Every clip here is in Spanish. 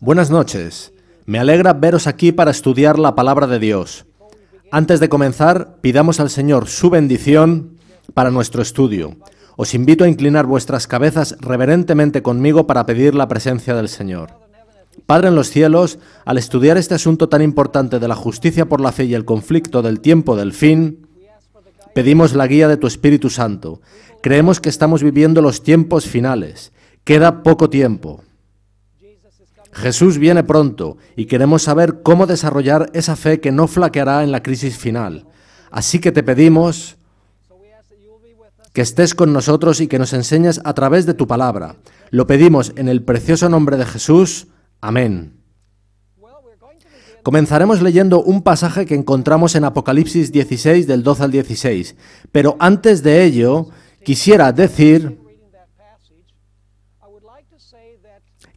Buenas noches. Me alegra veros aquí para estudiar la palabra de Dios. Antes de comenzar, pidamos al Señor su bendición para nuestro estudio. Os invito a inclinar vuestras cabezas reverentemente conmigo para pedir la presencia del Señor. Padre en los cielos, al estudiar este asunto tan importante de la justicia por la fe y el conflicto del tiempo del fin, Pedimos la guía de tu Espíritu Santo. Creemos que estamos viviendo los tiempos finales. Queda poco tiempo. Jesús viene pronto y queremos saber cómo desarrollar esa fe que no flaqueará en la crisis final. Así que te pedimos que estés con nosotros y que nos enseñes a través de tu palabra. Lo pedimos en el precioso nombre de Jesús. Amén. Comenzaremos leyendo un pasaje que encontramos en Apocalipsis 16 del 12 al 16, pero antes de ello quisiera decir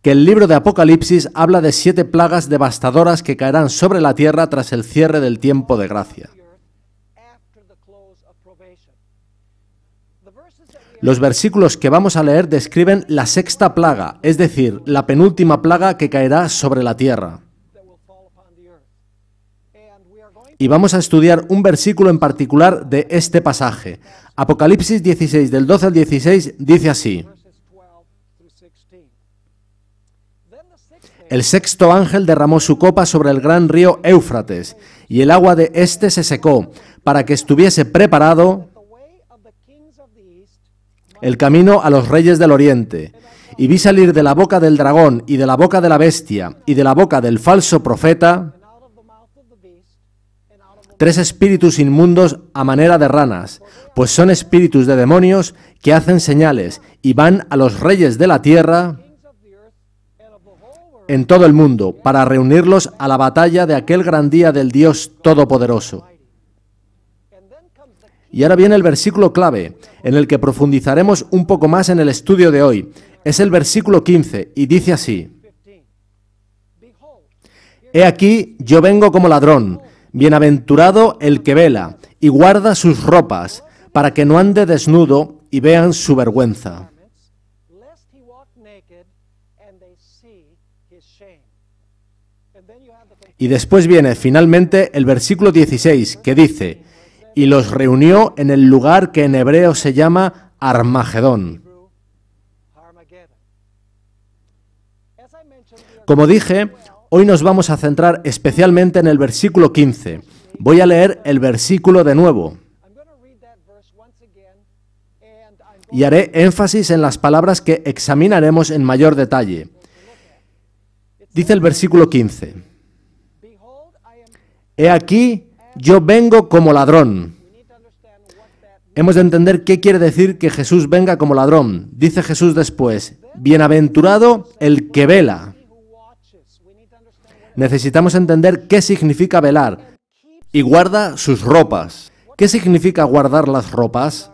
que el libro de Apocalipsis habla de siete plagas devastadoras que caerán sobre la tierra tras el cierre del tiempo de gracia. Los versículos que vamos a leer describen la sexta plaga, es decir, la penúltima plaga que caerá sobre la tierra. Y vamos a estudiar un versículo en particular de este pasaje. Apocalipsis 16 del 12 al 16 dice así. El sexto ángel derramó su copa sobre el gran río Éufrates, y el agua de éste se secó, para que estuviese preparado el camino a los reyes del oriente. Y vi salir de la boca del dragón, y de la boca de la bestia, y de la boca del falso profeta, tres espíritus inmundos a manera de ranas, pues son espíritus de demonios que hacen señales, y van a los reyes de la tierra en todo el mundo para reunirlos a la batalla de aquel gran día del Dios Todopoderoso. Y ahora viene el versículo clave, en el que profundizaremos un poco más en el estudio de hoy. Es el versículo 15 y dice así. He aquí, yo vengo como ladrón, bienaventurado el que vela y guarda sus ropas, para que no ande desnudo y vean su vergüenza. Y después viene finalmente el versículo 16 que dice, y los reunió en el lugar que en hebreo se llama Armagedón. Como dije, hoy nos vamos a centrar especialmente en el versículo 15. Voy a leer el versículo de nuevo. Y haré énfasis en las palabras que examinaremos en mayor detalle. Dice el versículo 15, He aquí, yo vengo como ladrón. Hemos de entender qué quiere decir que Jesús venga como ladrón. Dice Jesús después, bienaventurado el que vela. Necesitamos entender qué significa velar. Y guarda sus ropas. ¿Qué significa guardar las ropas?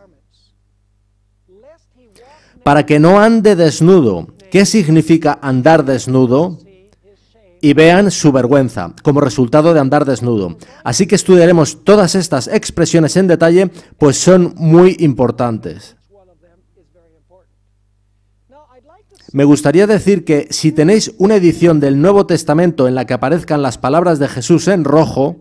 Para que no ande desnudo. ¿Qué significa andar desnudo? y vean su vergüenza como resultado de andar desnudo. Así que estudiaremos todas estas expresiones en detalle, pues son muy importantes. Me gustaría decir que si tenéis una edición del Nuevo Testamento en la que aparezcan las palabras de Jesús en rojo,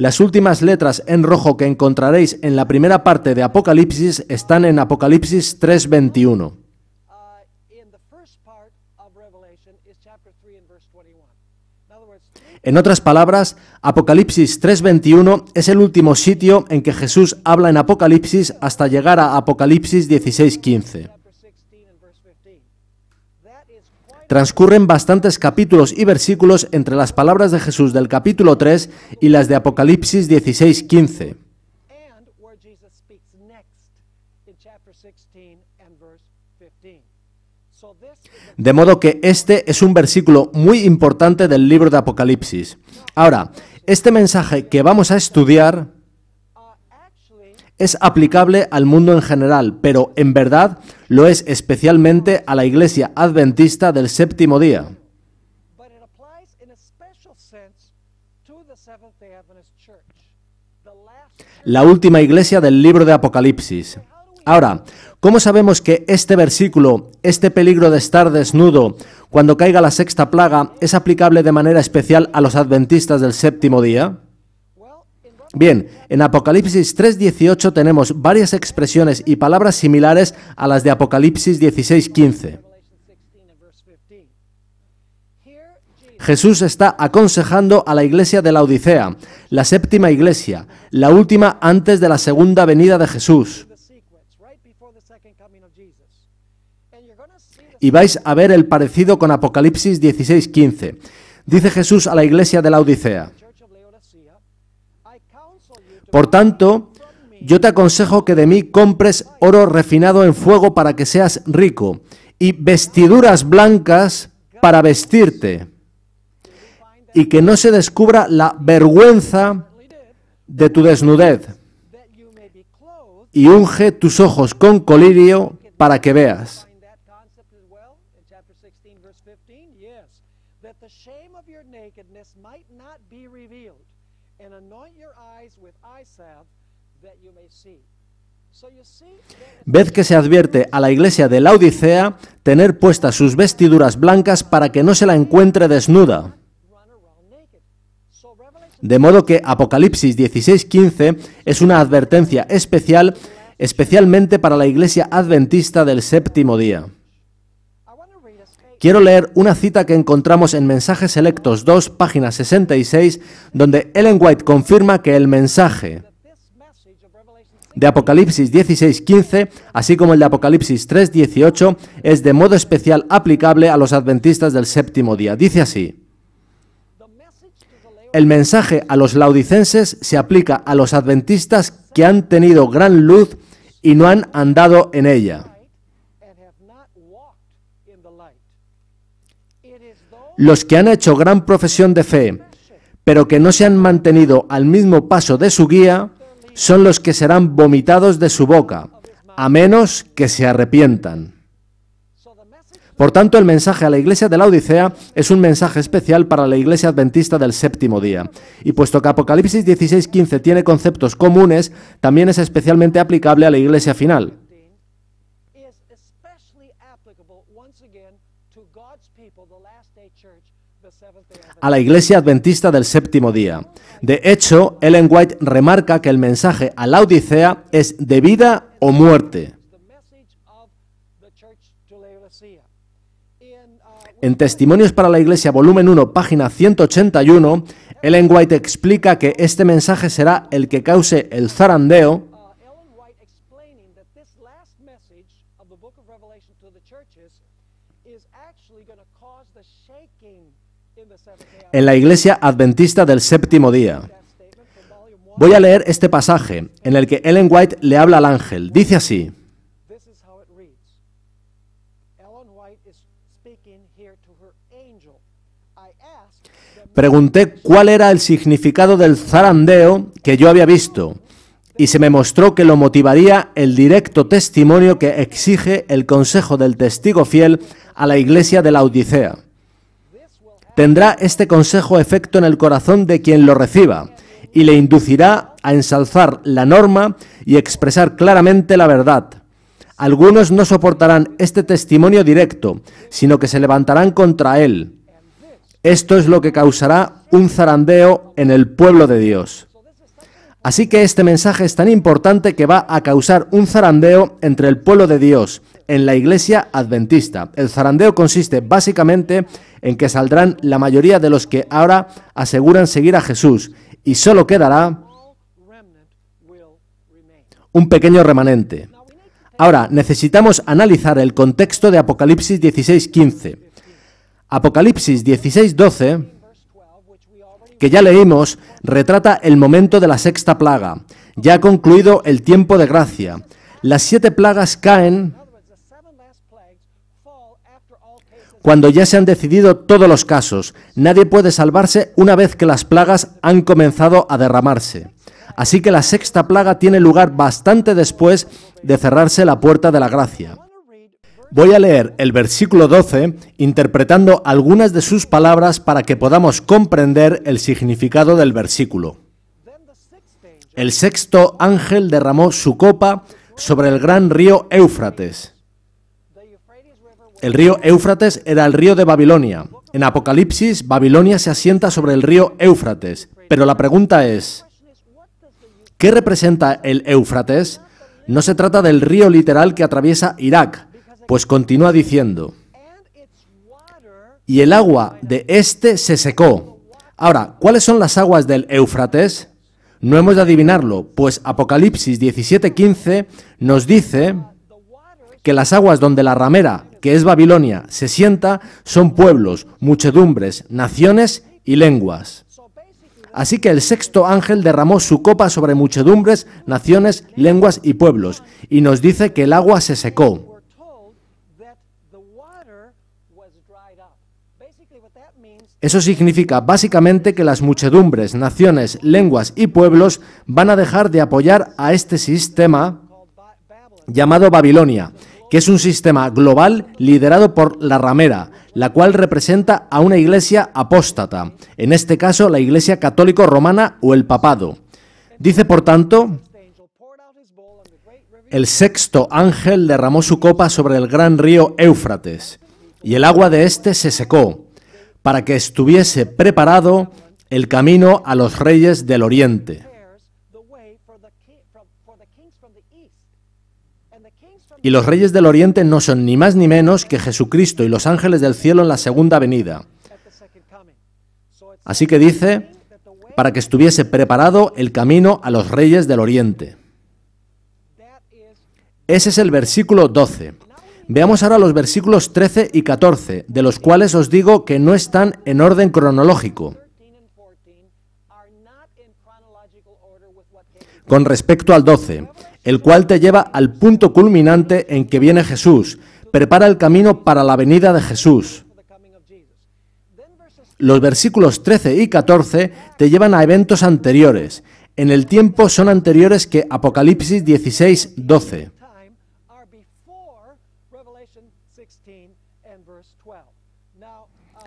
Las últimas letras en rojo que encontraréis en la primera parte de Apocalipsis están en Apocalipsis 3:21. Uh, en otras palabras, Apocalipsis 3:21 es el último sitio en que Jesús habla en Apocalipsis hasta llegar a Apocalipsis 16:15. transcurren bastantes capítulos y versículos entre las palabras de Jesús del capítulo 3 y las de Apocalipsis 16, 15. De modo que este es un versículo muy importante del libro de Apocalipsis. Ahora, este mensaje que vamos a estudiar es aplicable al mundo en general, pero en verdad lo es especialmente a la Iglesia Adventista del séptimo día. La última iglesia del libro de Apocalipsis. Ahora, ¿cómo sabemos que este versículo, este peligro de estar desnudo cuando caiga la sexta plaga, es aplicable de manera especial a los adventistas del séptimo día? Bien, en Apocalipsis 3.18 tenemos varias expresiones y palabras similares a las de Apocalipsis 16.15. Jesús está aconsejando a la iglesia de la Odisea, la séptima iglesia, la última antes de la segunda venida de Jesús. Y vais a ver el parecido con Apocalipsis 16:15. Dice Jesús a la iglesia de la Odisea. Por tanto, yo te aconsejo que de mí compres oro refinado en fuego para que seas rico y vestiduras blancas para vestirte y que no se descubra la vergüenza de tu desnudez y unge tus ojos con colirio para que veas. vez que se advierte a la iglesia de la Odisea tener puestas sus vestiduras blancas para que no se la encuentre desnuda. De modo que Apocalipsis 16:15 es una advertencia especial, especialmente para la iglesia adventista del séptimo día. Quiero leer una cita que encontramos en Mensajes Selectos 2, página 66, donde Ellen White confirma que el mensaje, de Apocalipsis 16.15, así como el de Apocalipsis 3.18, es de modo especial aplicable a los adventistas del séptimo día. Dice así, el mensaje a los laudicenses se aplica a los adventistas que han tenido gran luz y no han andado en ella. Los que han hecho gran profesión de fe, pero que no se han mantenido al mismo paso de su guía, son los que serán vomitados de su boca, a menos que se arrepientan. Por tanto, el mensaje a la iglesia de la Odisea es un mensaje especial para la iglesia adventista del séptimo día. Y puesto que Apocalipsis 16:15 tiene conceptos comunes, también es especialmente aplicable a la iglesia final. A la iglesia adventista del séptimo día. De hecho, Ellen White remarca que el mensaje a la Odisea es de vida o muerte. En Testimonios para la Iglesia, volumen 1, página 181, Ellen White explica que este mensaje será el que cause el zarandeo, en la Iglesia Adventista del Séptimo Día. Voy a leer este pasaje en el que Ellen White le habla al ángel. Dice así. Pregunté cuál era el significado del zarandeo que yo había visto y se me mostró que lo motivaría el directo testimonio que exige el consejo del testigo fiel a la iglesia de la Odisea tendrá este consejo efecto en el corazón de quien lo reciba y le inducirá a ensalzar la norma y expresar claramente la verdad. Algunos no soportarán este testimonio directo, sino que se levantarán contra él. Esto es lo que causará un zarandeo en el pueblo de Dios. Así que este mensaje es tan importante que va a causar un zarandeo entre el pueblo de Dios en la iglesia adventista. El zarandeo consiste básicamente en que saldrán la mayoría de los que ahora aseguran seguir a Jesús y solo quedará un pequeño remanente. Ahora, necesitamos analizar el contexto de Apocalipsis 16.15. Apocalipsis 16.12 que ya leímos, retrata el momento de la sexta plaga. Ya ha concluido el tiempo de gracia. Las siete plagas caen cuando ya se han decidido todos los casos. Nadie puede salvarse una vez que las plagas han comenzado a derramarse. Así que la sexta plaga tiene lugar bastante después de cerrarse la puerta de la gracia. Voy a leer el versículo 12 interpretando algunas de sus palabras para que podamos comprender el significado del versículo. El sexto ángel derramó su copa sobre el gran río Éufrates. El río Éufrates era el río de Babilonia. En Apocalipsis, Babilonia se asienta sobre el río Éufrates. Pero la pregunta es, ¿qué representa el Éufrates? No se trata del río literal que atraviesa Irak, pues continúa diciendo, y el agua de este se secó. Ahora, ¿cuáles son las aguas del Éufrates? No hemos de adivinarlo, pues Apocalipsis 17:15 nos dice que las aguas donde la ramera, que es Babilonia, se sienta son pueblos, muchedumbres, naciones y lenguas. Así que el sexto ángel derramó su copa sobre muchedumbres, naciones, lenguas y pueblos, y nos dice que el agua se secó. Eso significa básicamente que las muchedumbres, naciones, lenguas y pueblos van a dejar de apoyar a este sistema llamado Babilonia, que es un sistema global liderado por la ramera, la cual representa a una iglesia apóstata, en este caso la iglesia católico-romana o el papado. Dice, por tanto, el sexto ángel derramó su copa sobre el gran río Éufrates, y el agua de éste se secó para que estuviese preparado el camino a los reyes del oriente. Y los reyes del oriente no son ni más ni menos que Jesucristo y los ángeles del cielo en la segunda venida. Así que dice, para que estuviese preparado el camino a los reyes del oriente. Ese es el versículo 12. Veamos ahora los versículos 13 y 14, de los cuales os digo que no están en orden cronológico. Con respecto al 12, el cual te lleva al punto culminante en que viene Jesús, prepara el camino para la venida de Jesús. Los versículos 13 y 14 te llevan a eventos anteriores, en el tiempo son anteriores que Apocalipsis 16, 12.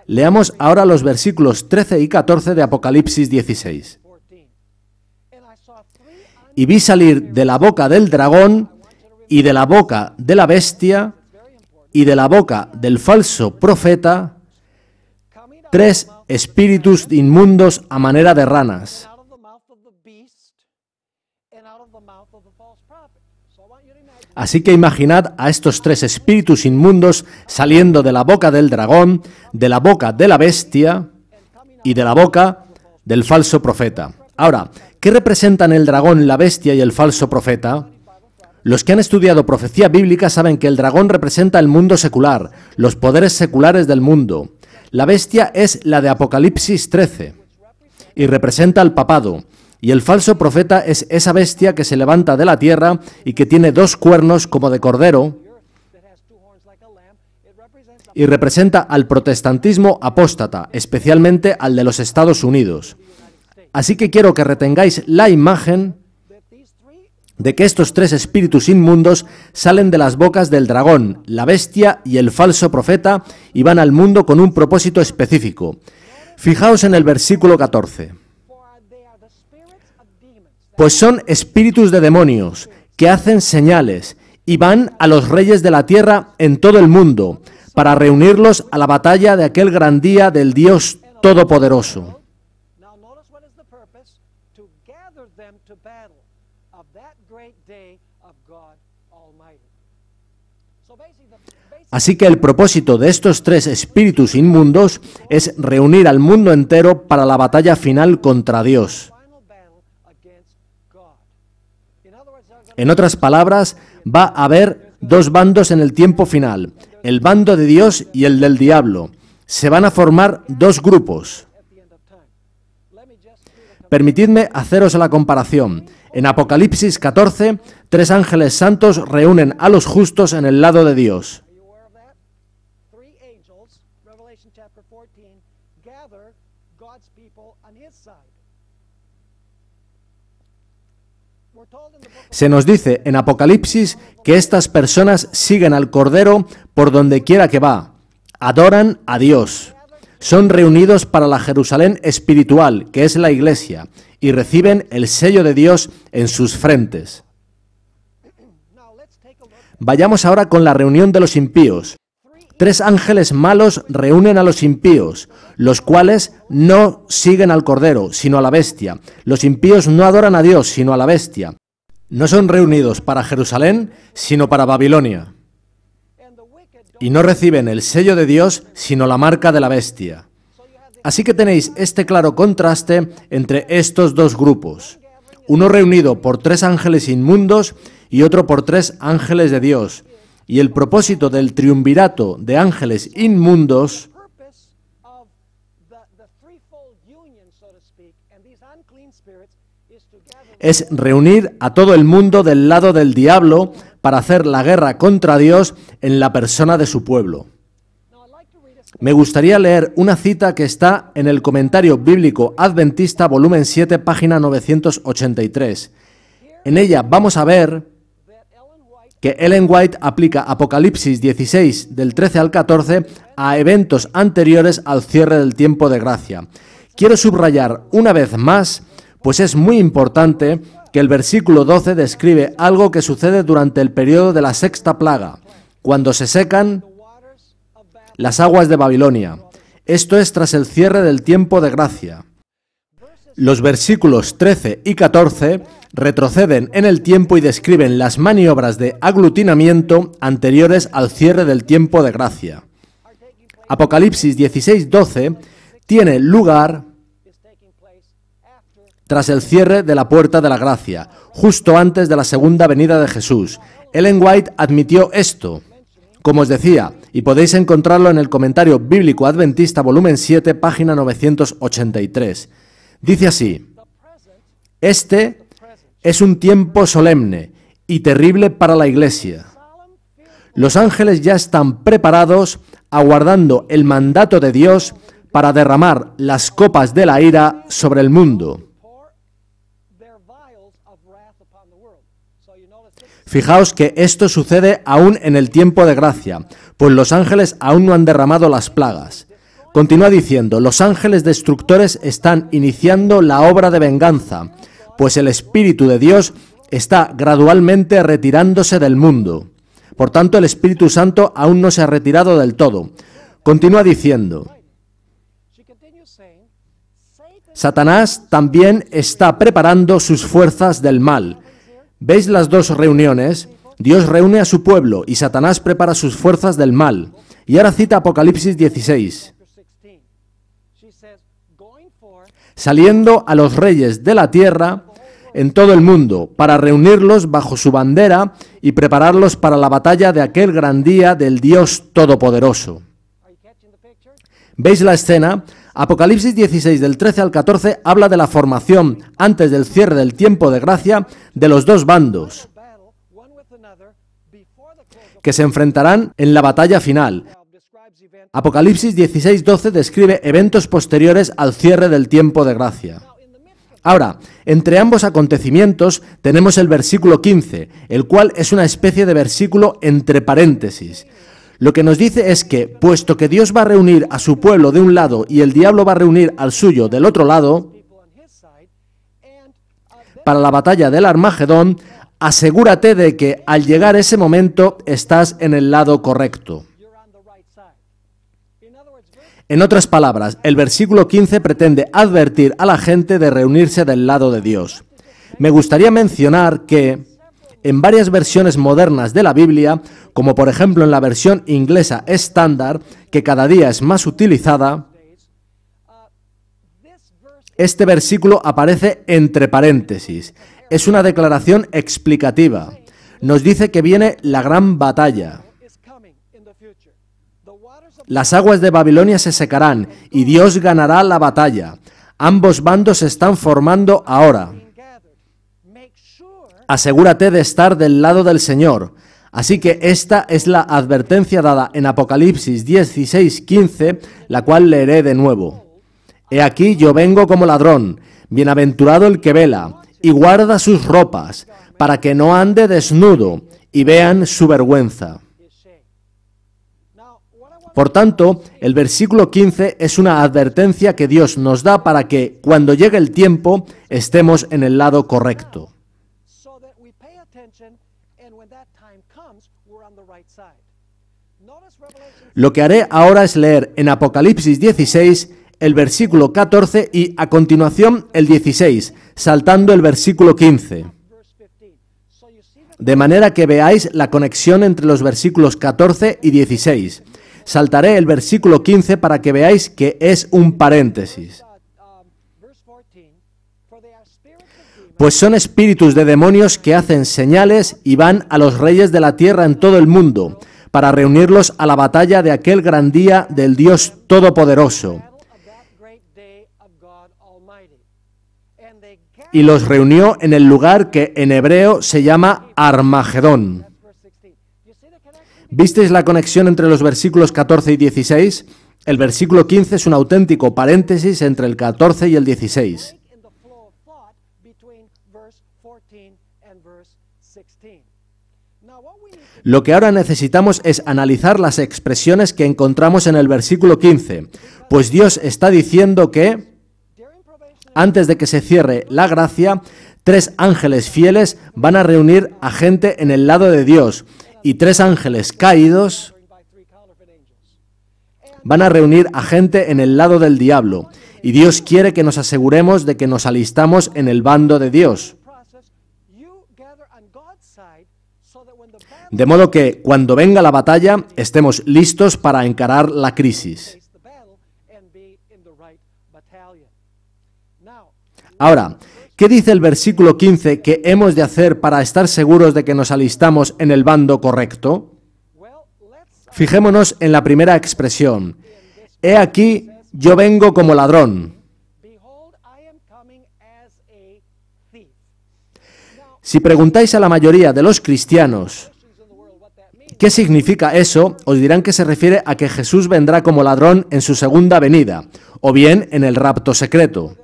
Leamos ahora los versículos 13 y 14 de Apocalipsis 16. Y vi salir de la boca del dragón y de la boca de la bestia y de la boca del falso profeta tres espíritus inmundos a manera de ranas Así que imaginad a estos tres espíritus inmundos saliendo de la boca del dragón, de la boca de la bestia y de la boca del falso profeta. Ahora, ¿qué representan el dragón, la bestia y el falso profeta? Los que han estudiado profecía bíblica saben que el dragón representa el mundo secular, los poderes seculares del mundo. La bestia es la de Apocalipsis 13 y representa al papado. Y el falso profeta es esa bestia que se levanta de la tierra y que tiene dos cuernos como de cordero y representa al protestantismo apóstata, especialmente al de los Estados Unidos. Así que quiero que retengáis la imagen de que estos tres espíritus inmundos salen de las bocas del dragón, la bestia y el falso profeta y van al mundo con un propósito específico. Fijaos en el versículo 14 pues son espíritus de demonios, que hacen señales, y van a los reyes de la tierra en todo el mundo, para reunirlos a la batalla de aquel gran día del Dios Todopoderoso. Así que el propósito de estos tres espíritus inmundos es reunir al mundo entero para la batalla final contra Dios. En otras palabras, va a haber dos bandos en el tiempo final, el bando de Dios y el del diablo. Se van a formar dos grupos. Permitidme haceros la comparación. En Apocalipsis 14, tres ángeles santos reúnen a los justos en el lado de Dios. Se nos dice en Apocalipsis que estas personas siguen al Cordero por donde quiera que va, adoran a Dios, son reunidos para la Jerusalén espiritual, que es la Iglesia, y reciben el sello de Dios en sus frentes. Vayamos ahora con la reunión de los impíos. Tres ángeles malos reúnen a los impíos, los cuales no siguen al Cordero, sino a la bestia. Los impíos no adoran a Dios, sino a la bestia no son reunidos para Jerusalén, sino para Babilonia. Y no reciben el sello de Dios, sino la marca de la bestia. Así que tenéis este claro contraste entre estos dos grupos. Uno reunido por tres ángeles inmundos y otro por tres ángeles de Dios. Y el propósito del triunvirato de ángeles inmundos es reunir a todo el mundo del lado del diablo para hacer la guerra contra Dios en la persona de su pueblo. Me gustaría leer una cita que está en el comentario bíblico adventista volumen 7 página 983. En ella vamos a ver que Ellen White aplica Apocalipsis 16 del 13 al 14 a eventos anteriores al cierre del tiempo de gracia. Quiero subrayar una vez más pues es muy importante que el versículo 12 describe algo que sucede durante el periodo de la sexta plaga, cuando se secan las aguas de Babilonia. Esto es tras el cierre del tiempo de gracia. Los versículos 13 y 14 retroceden en el tiempo y describen las maniobras de aglutinamiento anteriores al cierre del tiempo de gracia. Apocalipsis 16, 12 tiene lugar tras el cierre de la Puerta de la Gracia, justo antes de la segunda venida de Jesús. Ellen White admitió esto. Como os decía, y podéis encontrarlo en el comentario bíblico adventista volumen 7, página 983. Dice así, Este es un tiempo solemne y terrible para la Iglesia. Los ángeles ya están preparados, aguardando el mandato de Dios para derramar las copas de la ira sobre el mundo. Fijaos que esto sucede aún en el tiempo de gracia, pues los ángeles aún no han derramado las plagas. Continúa diciendo, los ángeles destructores están iniciando la obra de venganza, pues el Espíritu de Dios está gradualmente retirándose del mundo. Por tanto, el Espíritu Santo aún no se ha retirado del todo. Continúa diciendo, Satanás también está preparando sus fuerzas del mal ¿Veis las dos reuniones? Dios reúne a su pueblo y Satanás prepara sus fuerzas del mal. Y ahora cita Apocalipsis 16. Saliendo a los reyes de la tierra en todo el mundo para reunirlos bajo su bandera y prepararlos para la batalla de aquel gran día del Dios Todopoderoso. ¿Veis la escena? Apocalipsis 16 del 13 al 14 habla de la formación antes del cierre del tiempo de gracia de los dos bandos que se enfrentarán en la batalla final. Apocalipsis 16, 12, describe eventos posteriores al cierre del tiempo de gracia. Ahora, entre ambos acontecimientos tenemos el versículo 15, el cual es una especie de versículo entre paréntesis, lo que nos dice es que, puesto que Dios va a reunir a su pueblo de un lado y el diablo va a reunir al suyo del otro lado, para la batalla del Armagedón, asegúrate de que al llegar ese momento estás en el lado correcto. En otras palabras, el versículo 15 pretende advertir a la gente de reunirse del lado de Dios. Me gustaría mencionar que en varias versiones modernas de la Biblia, como por ejemplo en la versión inglesa estándar, que cada día es más utilizada, este versículo aparece entre paréntesis. Es una declaración explicativa. Nos dice que viene la gran batalla. Las aguas de Babilonia se secarán y Dios ganará la batalla. Ambos bandos se están formando ahora asegúrate de estar del lado del Señor. Así que esta es la advertencia dada en Apocalipsis 16, 15, la cual leeré de nuevo. He aquí yo vengo como ladrón, bienaventurado el que vela, y guarda sus ropas, para que no ande desnudo, y vean su vergüenza. Por tanto, el versículo 15 es una advertencia que Dios nos da para que, cuando llegue el tiempo, estemos en el lado correcto. Lo que haré ahora es leer en Apocalipsis 16 el versículo 14 y a continuación el 16, saltando el versículo 15. De manera que veáis la conexión entre los versículos 14 y 16. Saltaré el versículo 15 para que veáis que es un paréntesis. Pues son espíritus de demonios que hacen señales y van a los reyes de la tierra en todo el mundo para reunirlos a la batalla de aquel gran día del Dios Todopoderoso. Y los reunió en el lugar que en hebreo se llama Armagedón. ¿Visteis la conexión entre los versículos 14 y 16? El versículo 15 es un auténtico paréntesis entre el 14 y el 16. Lo que ahora necesitamos es analizar las expresiones que encontramos en el versículo 15, pues Dios está diciendo que, antes de que se cierre la gracia, tres ángeles fieles van a reunir a gente en el lado de Dios y tres ángeles caídos van a reunir a gente en el lado del diablo. Y Dios quiere que nos aseguremos de que nos alistamos en el bando de Dios. de modo que cuando venga la batalla estemos listos para encarar la crisis. Ahora, ¿qué dice el versículo 15 que hemos de hacer para estar seguros de que nos alistamos en el bando correcto? Fijémonos en la primera expresión. He aquí, yo vengo como ladrón. Si preguntáis a la mayoría de los cristianos, ¿Qué significa eso? Os dirán que se refiere a que Jesús vendrá como ladrón en su segunda venida, o bien en el rapto secreto.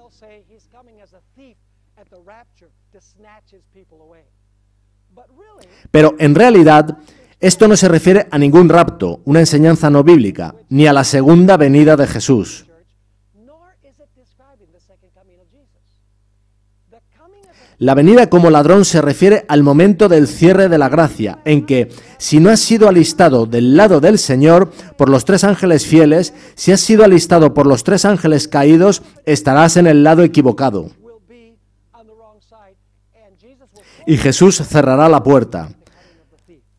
Pero en realidad, esto no se refiere a ningún rapto, una enseñanza no bíblica, ni a la segunda venida de Jesús. La venida como ladrón se refiere al momento del cierre de la gracia, en que, si no has sido alistado del lado del Señor por los tres ángeles fieles, si has sido alistado por los tres ángeles caídos, estarás en el lado equivocado. Y Jesús cerrará la puerta.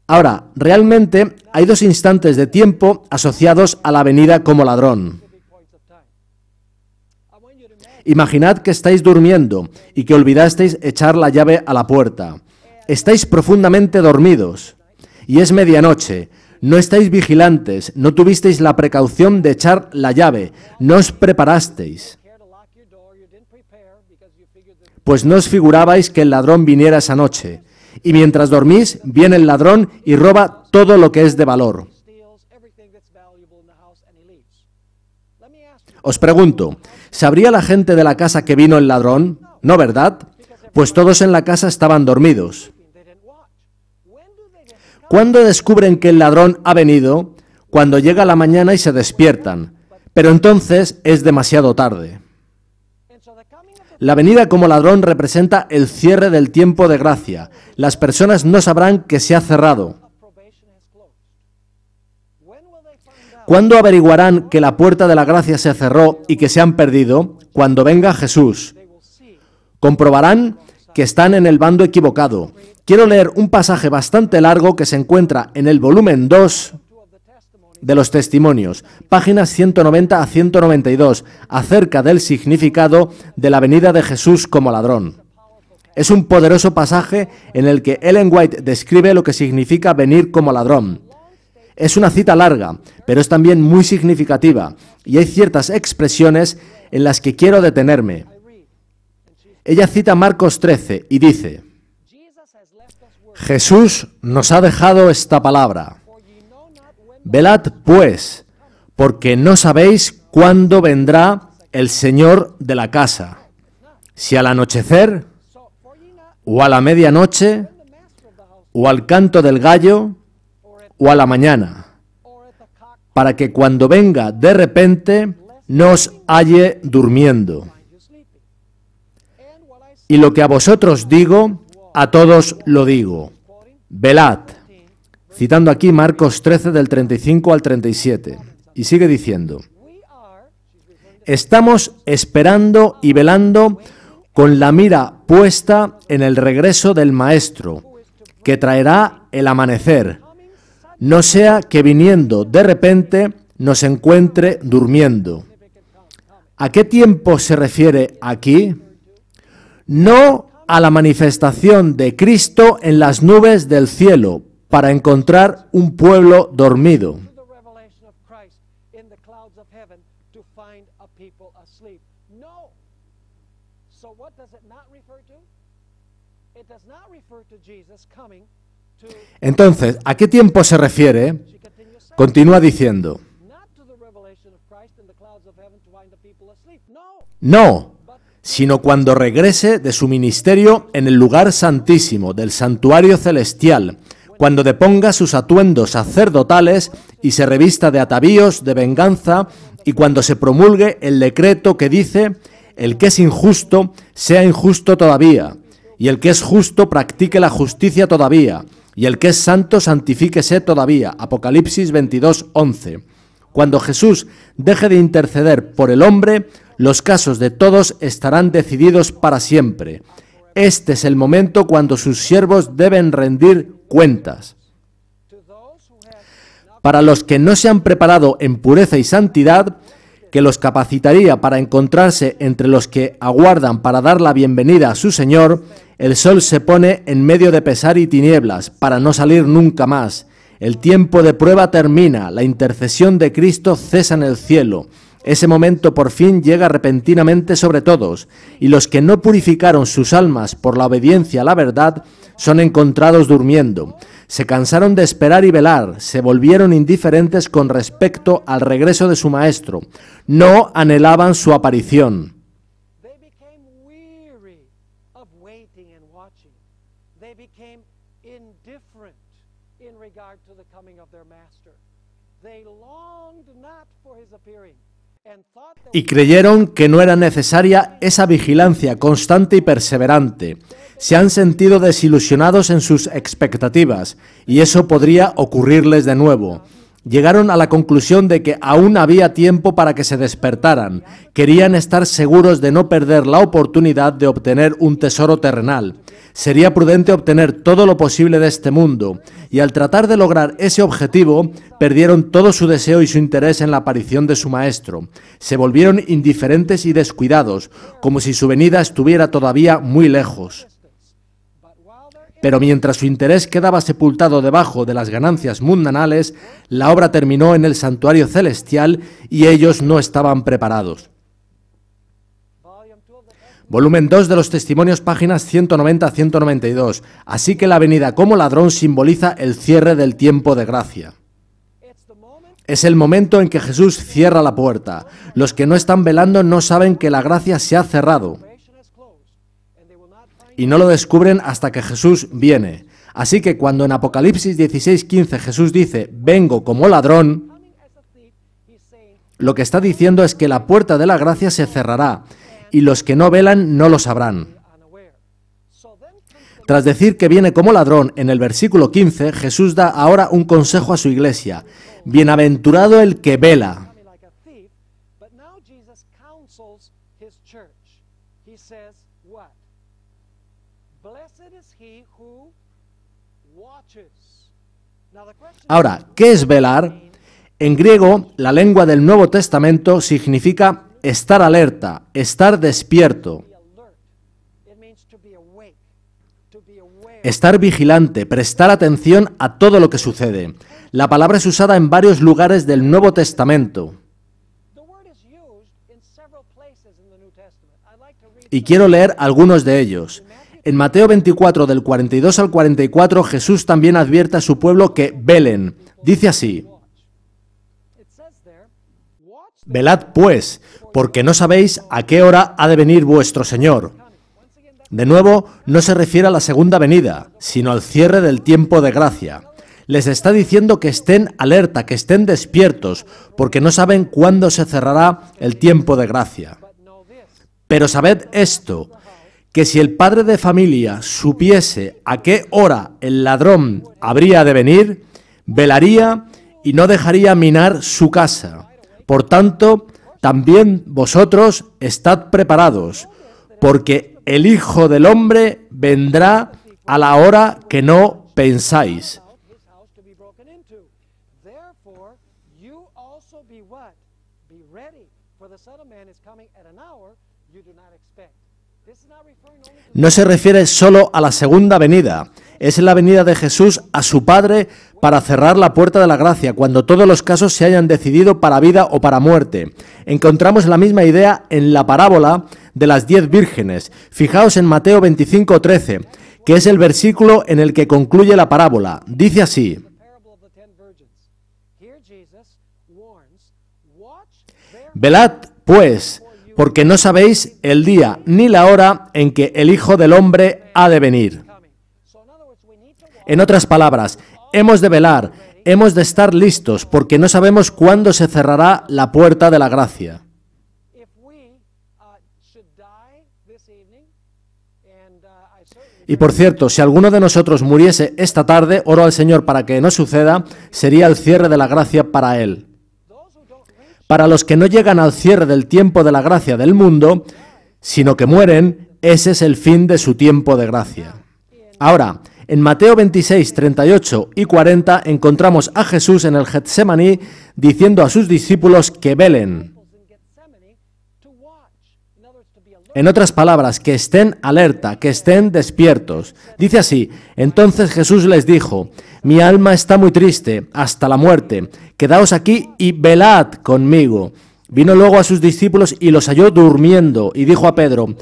Ahora, realmente hay dos instantes de tiempo asociados a la venida como ladrón. Imaginad que estáis durmiendo y que olvidasteis echar la llave a la puerta. Estáis profundamente dormidos y es medianoche. No estáis vigilantes, no tuvisteis la precaución de echar la llave, no os preparasteis. Pues no os figurabais que el ladrón viniera esa noche. Y mientras dormís, viene el ladrón y roba todo lo que es de valor. Os pregunto, ¿Sabría la gente de la casa que vino el ladrón? No, ¿verdad? Pues todos en la casa estaban dormidos. ¿Cuándo descubren que el ladrón ha venido? Cuando llega la mañana y se despiertan. Pero entonces es demasiado tarde. La venida como ladrón representa el cierre del tiempo de gracia. Las personas no sabrán que se ha cerrado. ¿Cuándo averiguarán que la puerta de la gracia se cerró y que se han perdido? Cuando venga Jesús. Comprobarán que están en el bando equivocado. Quiero leer un pasaje bastante largo que se encuentra en el volumen 2 de los testimonios, páginas 190 a 192, acerca del significado de la venida de Jesús como ladrón. Es un poderoso pasaje en el que Ellen White describe lo que significa venir como ladrón. Es una cita larga, pero es también muy significativa, y hay ciertas expresiones en las que quiero detenerme. Ella cita Marcos 13 y dice, Jesús nos ha dejado esta palabra. Velad pues, porque no sabéis cuándo vendrá el Señor de la casa, si al anochecer, o a la medianoche, o al canto del gallo, o a la mañana, para que cuando venga de repente nos halle durmiendo. Y lo que a vosotros digo, a todos lo digo. Velad, citando aquí Marcos 13 del 35 al 37, y sigue diciendo, estamos esperando y velando con la mira puesta en el regreso del Maestro, que traerá el amanecer no sea que viniendo de repente nos encuentre durmiendo. ¿A qué tiempo se refiere aquí? No a la manifestación de Cristo en las nubes del cielo para encontrar un pueblo dormido. So what does it not refer to? It entonces, ¿a qué tiempo se refiere? Continúa diciendo. No, sino cuando regrese de su ministerio en el lugar santísimo del santuario celestial, cuando deponga sus atuendos sacerdotales y se revista de atavíos de venganza, y cuando se promulgue el decreto que dice, el que es injusto sea injusto todavía, y el que es justo practique la justicia todavía, y el que es santo santifíquese todavía. Apocalipsis 22, 11. Cuando Jesús deje de interceder por el hombre, los casos de todos estarán decididos para siempre. Este es el momento cuando sus siervos deben rendir cuentas. Para los que no se han preparado en pureza y santidad, que los capacitaría para encontrarse entre los que aguardan para dar la bienvenida a su Señor, el sol se pone en medio de pesar y tinieblas, para no salir nunca más. El tiempo de prueba termina, la intercesión de Cristo cesa en el cielo, ese momento por fin llega repentinamente sobre todos, y los que no purificaron sus almas por la obediencia a la verdad son encontrados durmiendo. Se cansaron de esperar y velar, se volvieron indiferentes con respecto al regreso de su Maestro, no anhelaban su aparición. y creyeron que no era necesaria esa vigilancia constante y perseverante. Se han sentido desilusionados en sus expectativas y eso podría ocurrirles de nuevo llegaron a la conclusión de que aún había tiempo para que se despertaran. Querían estar seguros de no perder la oportunidad de obtener un tesoro terrenal. Sería prudente obtener todo lo posible de este mundo, y al tratar de lograr ese objetivo, perdieron todo su deseo y su interés en la aparición de su maestro. Se volvieron indiferentes y descuidados, como si su venida estuviera todavía muy lejos. Pero mientras su interés quedaba sepultado debajo de las ganancias mundanales, la obra terminó en el santuario celestial y ellos no estaban preparados. Volumen 2 de los Testimonios, páginas 190 192. Así que la venida como ladrón simboliza el cierre del tiempo de gracia. Es el momento en que Jesús cierra la puerta. Los que no están velando no saben que la gracia se ha cerrado y no lo descubren hasta que Jesús viene. Así que cuando en Apocalipsis 16:15 Jesús dice, vengo como ladrón, lo que está diciendo es que la puerta de la gracia se cerrará y los que no velan no lo sabrán. Tras decir que viene como ladrón en el versículo 15, Jesús da ahora un consejo a su iglesia. Bienaventurado el que vela. Ahora, ¿qué es velar? En griego, la lengua del Nuevo Testamento significa estar alerta, estar despierto, estar vigilante, prestar atención a todo lo que sucede. La palabra es usada en varios lugares del Nuevo Testamento. Y quiero leer algunos de ellos. En Mateo 24 del 42 al 44 Jesús también advierte a su pueblo que velen. Dice así, Velad pues, porque no sabéis a qué hora ha de venir vuestro Señor. De nuevo, no se refiere a la segunda venida, sino al cierre del tiempo de gracia. Les está diciendo que estén alerta, que estén despiertos, porque no saben cuándo se cerrará el tiempo de gracia. Pero sabed esto, que si el padre de familia supiese a qué hora el ladrón habría de venir, velaría y no dejaría minar su casa. Por tanto, también vosotros estad preparados, porque el Hijo del Hombre vendrá a la hora que no pensáis. no se refiere solo a la segunda venida, es la venida de Jesús a su Padre para cerrar la puerta de la gracia, cuando todos los casos se hayan decidido para vida o para muerte. Encontramos la misma idea en la parábola de las diez vírgenes. Fijaos en Mateo 13, que es el versículo en el que concluye la parábola. Dice así. Velad, pues, porque no sabéis el día ni la hora en que el Hijo del Hombre ha de venir. En otras palabras, hemos de velar, hemos de estar listos, porque no sabemos cuándo se cerrará la puerta de la gracia. Y por cierto, si alguno de nosotros muriese esta tarde, oro al Señor para que no suceda, sería el cierre de la gracia para él para los que no llegan al cierre del tiempo de la gracia del mundo, sino que mueren, ese es el fin de su tiempo de gracia. Ahora, en Mateo 26, 38 y 40 encontramos a Jesús en el Getsemaní diciendo a sus discípulos que velen. En otras palabras, que estén alerta, que estén despiertos. Dice así, entonces Jesús les dijo, mi alma está muy triste, hasta la muerte. Quedaos aquí y velad conmigo. Vino luego a sus discípulos y los halló durmiendo, y dijo a Pedro,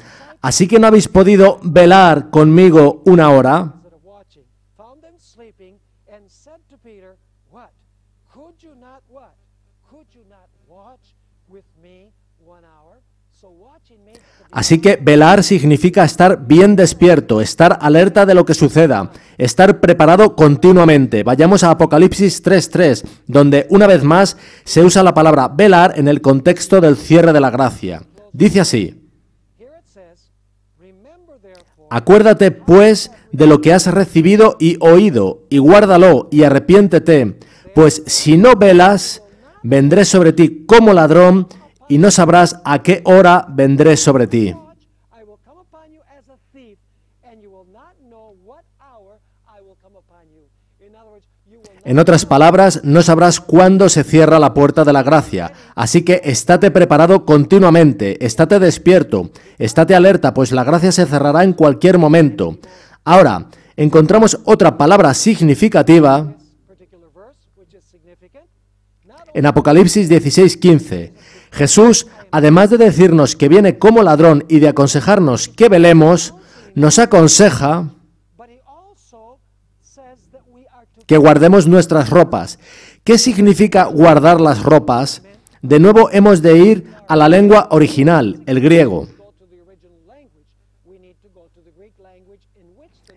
¿Así que no habéis podido velar conmigo una hora? Así que velar significa estar bien despierto, estar alerta de lo que suceda, estar preparado continuamente. Vayamos a Apocalipsis 3.3, donde una vez más se usa la palabra velar en el contexto del cierre de la gracia. Dice así, Acuérdate, pues, de lo que has recibido y oído, y guárdalo, y arrepiéntete, pues si no velas, vendré sobre ti como ladrón, y no sabrás a qué hora vendré sobre ti. En otras palabras, no sabrás cuándo se cierra la puerta de la gracia. Así que estate preparado continuamente, estate despierto, estate alerta, pues la gracia se cerrará en cualquier momento. Ahora, encontramos otra palabra significativa en Apocalipsis 16:15. Jesús, además de decirnos que viene como ladrón y de aconsejarnos que velemos, nos aconseja que guardemos nuestras ropas. ¿Qué significa guardar las ropas? De nuevo hemos de ir a la lengua original, el griego,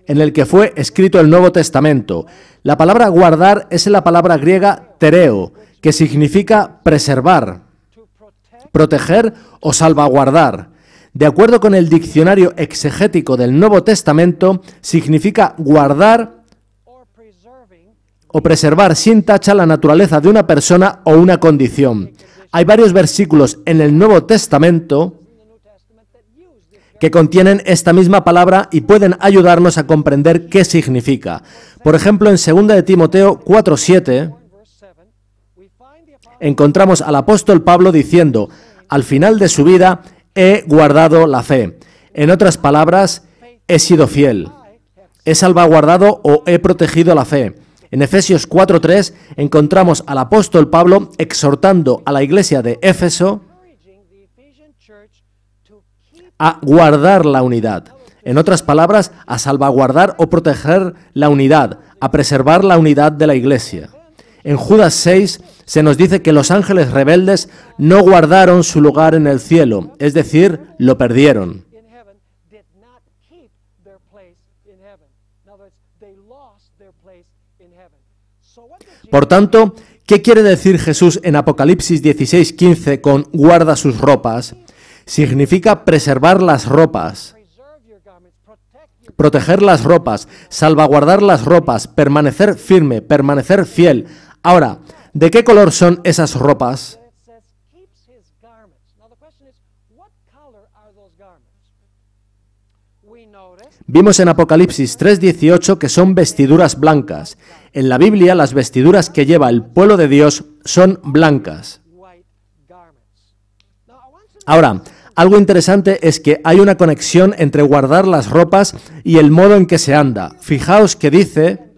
en el que fue escrito el Nuevo Testamento. La palabra guardar es la palabra griega tereo, que significa preservar proteger o salvaguardar. De acuerdo con el diccionario exegético del Nuevo Testamento, significa guardar o preservar sin tacha la naturaleza de una persona o una condición. Hay varios versículos en el Nuevo Testamento que contienen esta misma palabra y pueden ayudarnos a comprender qué significa. Por ejemplo, en 2 de Timoteo 4:7 encontramos al apóstol Pablo diciendo, al final de su vida he guardado la fe. En otras palabras, he sido fiel. He salvaguardado o he protegido la fe. En Efesios 4.3 encontramos al apóstol Pablo exhortando a la iglesia de Éfeso a guardar la unidad. En otras palabras, a salvaguardar o proteger la unidad, a preservar la unidad de la iglesia. En Judas 6 se nos dice que los ángeles rebeldes no guardaron su lugar en el cielo, es decir, lo perdieron. Por tanto, ¿qué quiere decir Jesús en Apocalipsis 15 con guarda sus ropas? Significa preservar las ropas, proteger las ropas, salvaguardar las ropas, permanecer firme, permanecer fiel, Ahora, ¿de qué color son esas ropas? Vimos en Apocalipsis 3:18 que son vestiduras blancas. En la Biblia las vestiduras que lleva el pueblo de Dios son blancas. Ahora, algo interesante es que hay una conexión entre guardar las ropas y el modo en que se anda. Fijaos que dice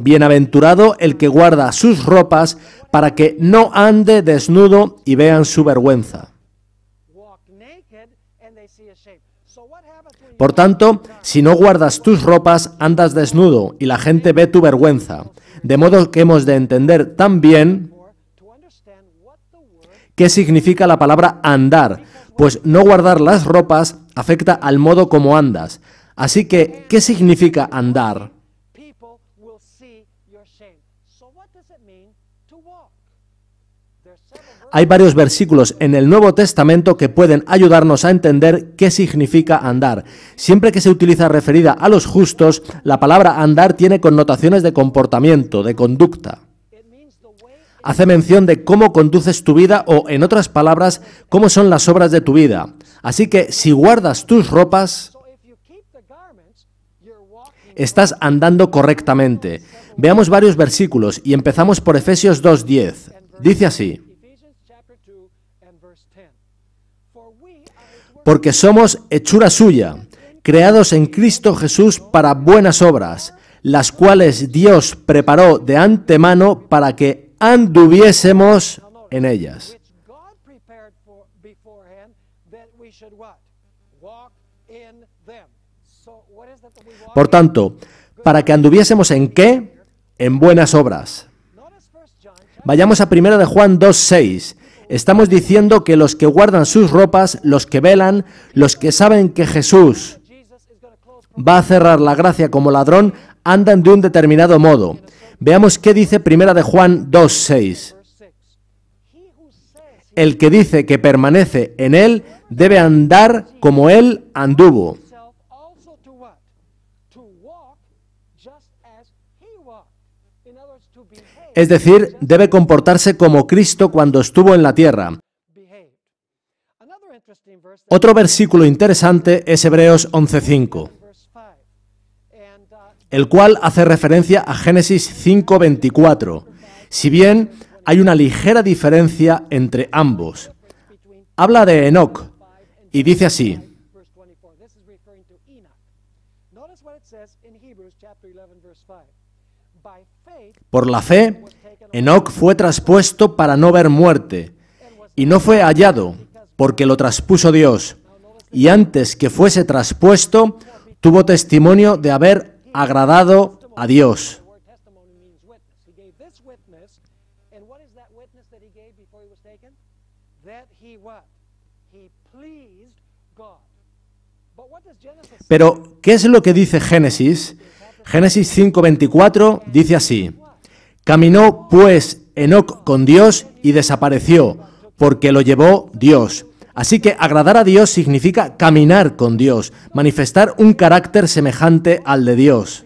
Bienaventurado el que guarda sus ropas para que no ande desnudo y vean su vergüenza. Por tanto, si no guardas tus ropas, andas desnudo y la gente ve tu vergüenza. De modo que hemos de entender también qué significa la palabra andar, pues no guardar las ropas afecta al modo como andas. Así que, ¿qué significa andar? Hay varios versículos en el Nuevo Testamento que pueden ayudarnos a entender qué significa andar. Siempre que se utiliza referida a los justos, la palabra andar tiene connotaciones de comportamiento, de conducta. Hace mención de cómo conduces tu vida o, en otras palabras, cómo son las obras de tu vida. Así que si guardas tus ropas, estás andando correctamente. Veamos varios versículos y empezamos por Efesios 2.10. Dice así. porque somos hechura suya, creados en Cristo Jesús para buenas obras, las cuales Dios preparó de antemano para que anduviésemos en ellas. Por tanto, para que anduviésemos en qué? En buenas obras. Vayamos a 1 de Juan 2.6. Estamos diciendo que los que guardan sus ropas, los que velan, los que saben que Jesús va a cerrar la gracia como ladrón, andan de un determinado modo. Veamos qué dice Primera de Juan 2:6. El que dice que permanece en él debe andar como él anduvo. Es decir, debe comportarse como Cristo cuando estuvo en la tierra. Otro versículo interesante es Hebreos 11.5, el cual hace referencia a Génesis 5.24, si bien hay una ligera diferencia entre ambos. Habla de Enoch y dice así, Por la fe, Enoc fue traspuesto para no ver muerte, y no fue hallado, porque lo traspuso Dios, y antes que fuese traspuesto, tuvo testimonio de haber agradado a Dios. Pero, ¿qué es lo que dice Génesis? Génesis 5.24 dice así, Caminó pues Enoc con Dios y desapareció, porque lo llevó Dios. Así que agradar a Dios significa caminar con Dios, manifestar un carácter semejante al de Dios.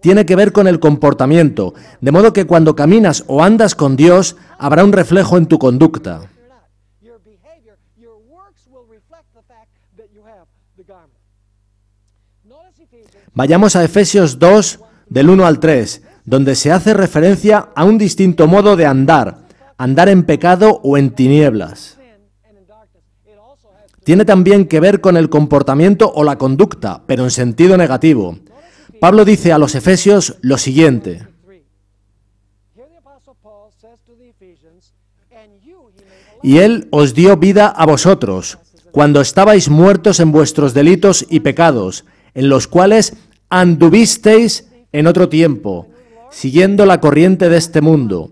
Tiene que ver con el comportamiento, de modo que cuando caminas o andas con Dios habrá un reflejo en tu conducta. Vayamos a Efesios 2, del 1 al 3, donde se hace referencia a un distinto modo de andar, andar en pecado o en tinieblas. Tiene también que ver con el comportamiento o la conducta, pero en sentido negativo. Pablo dice a los Efesios lo siguiente. Y Él os dio vida a vosotros, cuando estabais muertos en vuestros delitos y pecados, en los cuales anduvisteis en otro tiempo, siguiendo la corriente de este mundo,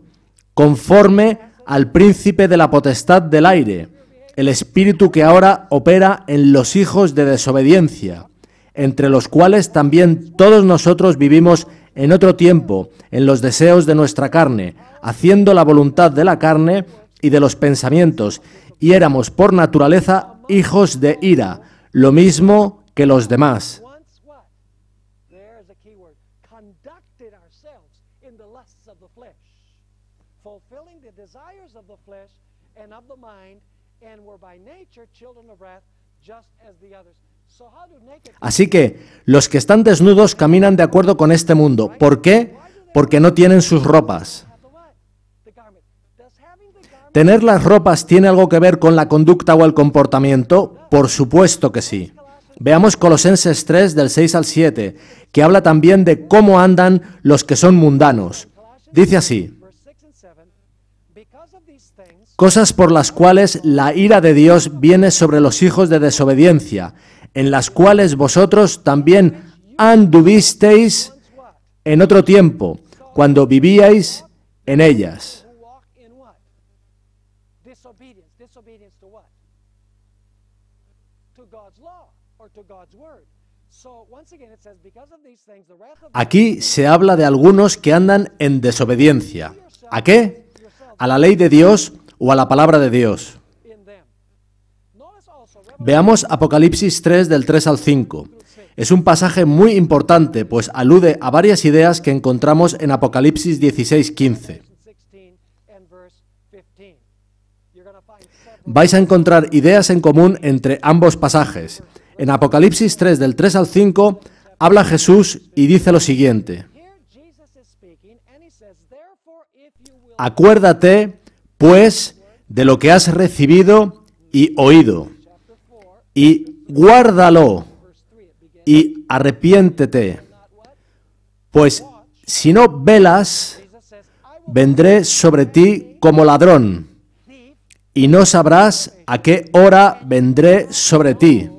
conforme al príncipe de la potestad del aire, el espíritu que ahora opera en los hijos de desobediencia, entre los cuales también todos nosotros vivimos en otro tiempo, en los deseos de nuestra carne, haciendo la voluntad de la carne y de los pensamientos, y éramos por naturaleza hijos de ira, lo mismo que los demás. Así que los que están desnudos caminan de acuerdo con este mundo. ¿Por qué? Porque no tienen sus ropas. ¿Tener las ropas tiene algo que ver con la conducta o el comportamiento? Por supuesto que sí. Veamos Colosenses 3 del 6 al 7, que habla también de cómo andan los que son mundanos. Dice así, cosas por las cuales la ira de Dios viene sobre los hijos de desobediencia, en las cuales vosotros también anduvisteis en otro tiempo, cuando vivíais en ellas. Aquí se habla de algunos que andan en desobediencia. ¿A qué? A la ley de Dios o a la palabra de Dios. Veamos Apocalipsis 3 del 3 al 5. Es un pasaje muy importante, pues alude a varias ideas que encontramos en Apocalipsis 16, 15. Vais a encontrar ideas en común entre ambos pasajes. En Apocalipsis 3 del 3 al 5 habla Jesús y dice lo siguiente. Acuérdate pues, de lo que has recibido y oído, y guárdalo, y arrepiéntete, pues si no velas, vendré sobre ti como ladrón, y no sabrás a qué hora vendré sobre ti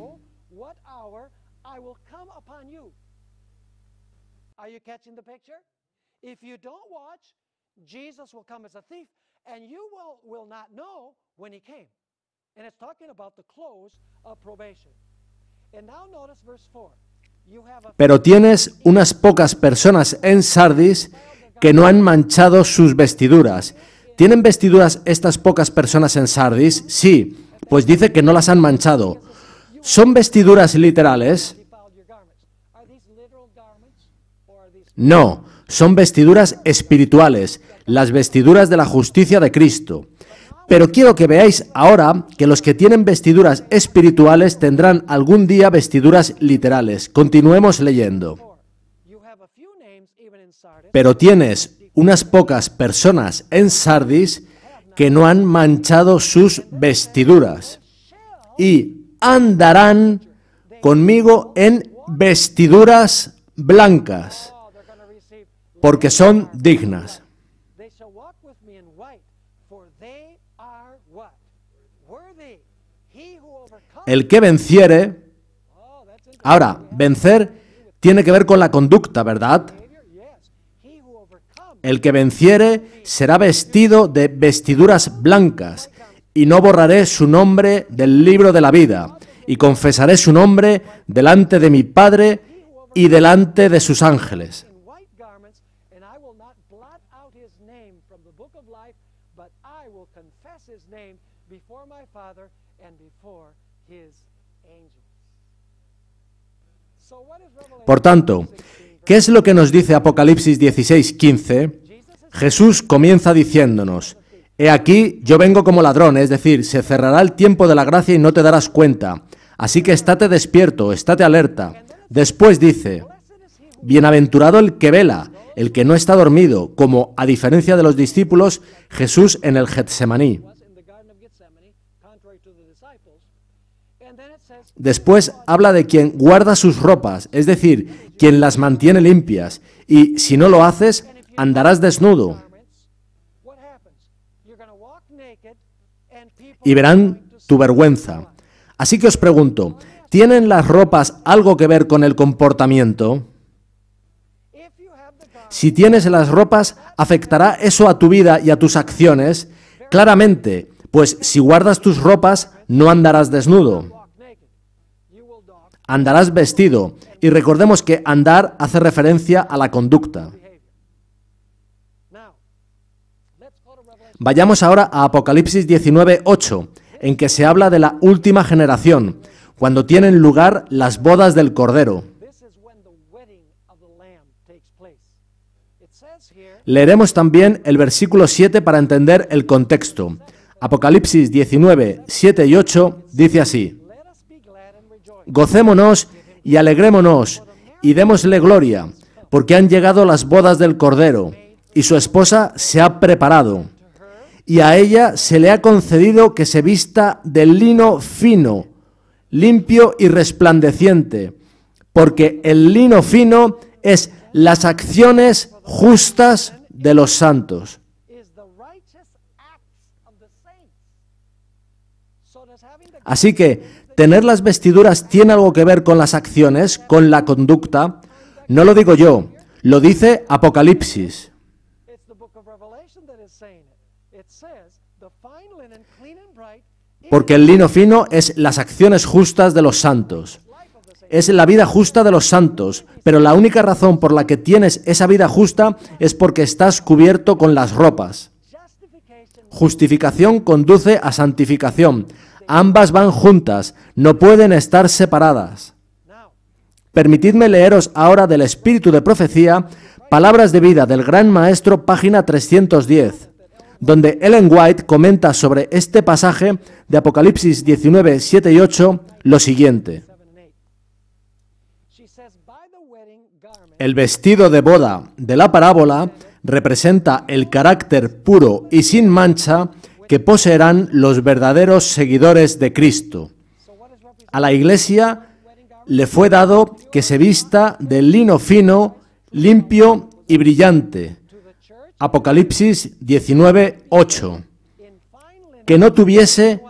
and you will, not know when he came. And it's talking about the of probation. And 4. Pero tienes unas pocas personas en Sardis que no han manchado sus vestiduras. ¿Tienen vestiduras estas pocas personas en Sardis? Sí, pues dice que no las han manchado. ¿Son vestiduras literales? No, son vestiduras espirituales, las vestiduras de la justicia de Cristo. Pero quiero que veáis ahora que los que tienen vestiduras espirituales tendrán algún día vestiduras literales. Continuemos leyendo. Pero tienes unas pocas personas en Sardis que no han manchado sus vestiduras y andarán conmigo en vestiduras blancas porque son dignas. El que venciere, oh, ahora, vencer tiene que ver con la conducta, ¿verdad? El que venciere será vestido de vestiduras blancas, y no borraré su nombre del libro de la vida, y confesaré su nombre delante de mi Padre y delante de sus ángeles. Por tanto, ¿qué es lo que nos dice Apocalipsis 16, 15? Jesús comienza diciéndonos, He aquí, yo vengo como ladrón, es decir, se cerrará el tiempo de la gracia y no te darás cuenta. Así que estate despierto, estate alerta. Después dice, Bienaventurado el que vela, el que no está dormido, como a diferencia de los discípulos, Jesús en el Getsemaní. Después habla de quien guarda sus ropas, es decir, quien las mantiene limpias, y si no lo haces, andarás desnudo. Y verán tu vergüenza. Así que os pregunto, ¿tienen las ropas algo que ver con el comportamiento? Si tienes las ropas, ¿afectará eso a tu vida y a tus acciones? Claramente, pues si guardas tus ropas, no andarás desnudo. Andarás vestido. Y recordemos que andar hace referencia a la conducta. Vayamos ahora a Apocalipsis 19, 8, en que se habla de la última generación, cuando tienen lugar las bodas del Cordero. Leeremos también el versículo 7 para entender el contexto. Apocalipsis 19, 7 y 8 dice así. Gocémonos y alegrémonos y démosle gloria, porque han llegado las bodas del Cordero, y su esposa se ha preparado, y a ella se le ha concedido que se vista de lino fino, limpio y resplandeciente, porque el lino fino es las acciones justas de los santos. Así que Tener las vestiduras tiene algo que ver con las acciones, con la conducta. No lo digo yo, lo dice Apocalipsis. Porque el lino fino es las acciones justas de los santos. Es la vida justa de los santos, pero la única razón por la que tienes esa vida justa es porque estás cubierto con las ropas. Justificación conduce a santificación. Ambas van juntas, no pueden estar separadas. Permitidme leeros ahora del Espíritu de Profecía, Palabras de Vida del Gran Maestro, página 310, donde Ellen White comenta sobre este pasaje de Apocalipsis 19, 7 y 8 lo siguiente. El vestido de boda de la parábola representa el carácter puro y sin mancha que poseerán los verdaderos seguidores de Cristo. A la iglesia le fue dado que se vista del lino fino, limpio y brillante. Apocalipsis 19, 8. Que no tuviese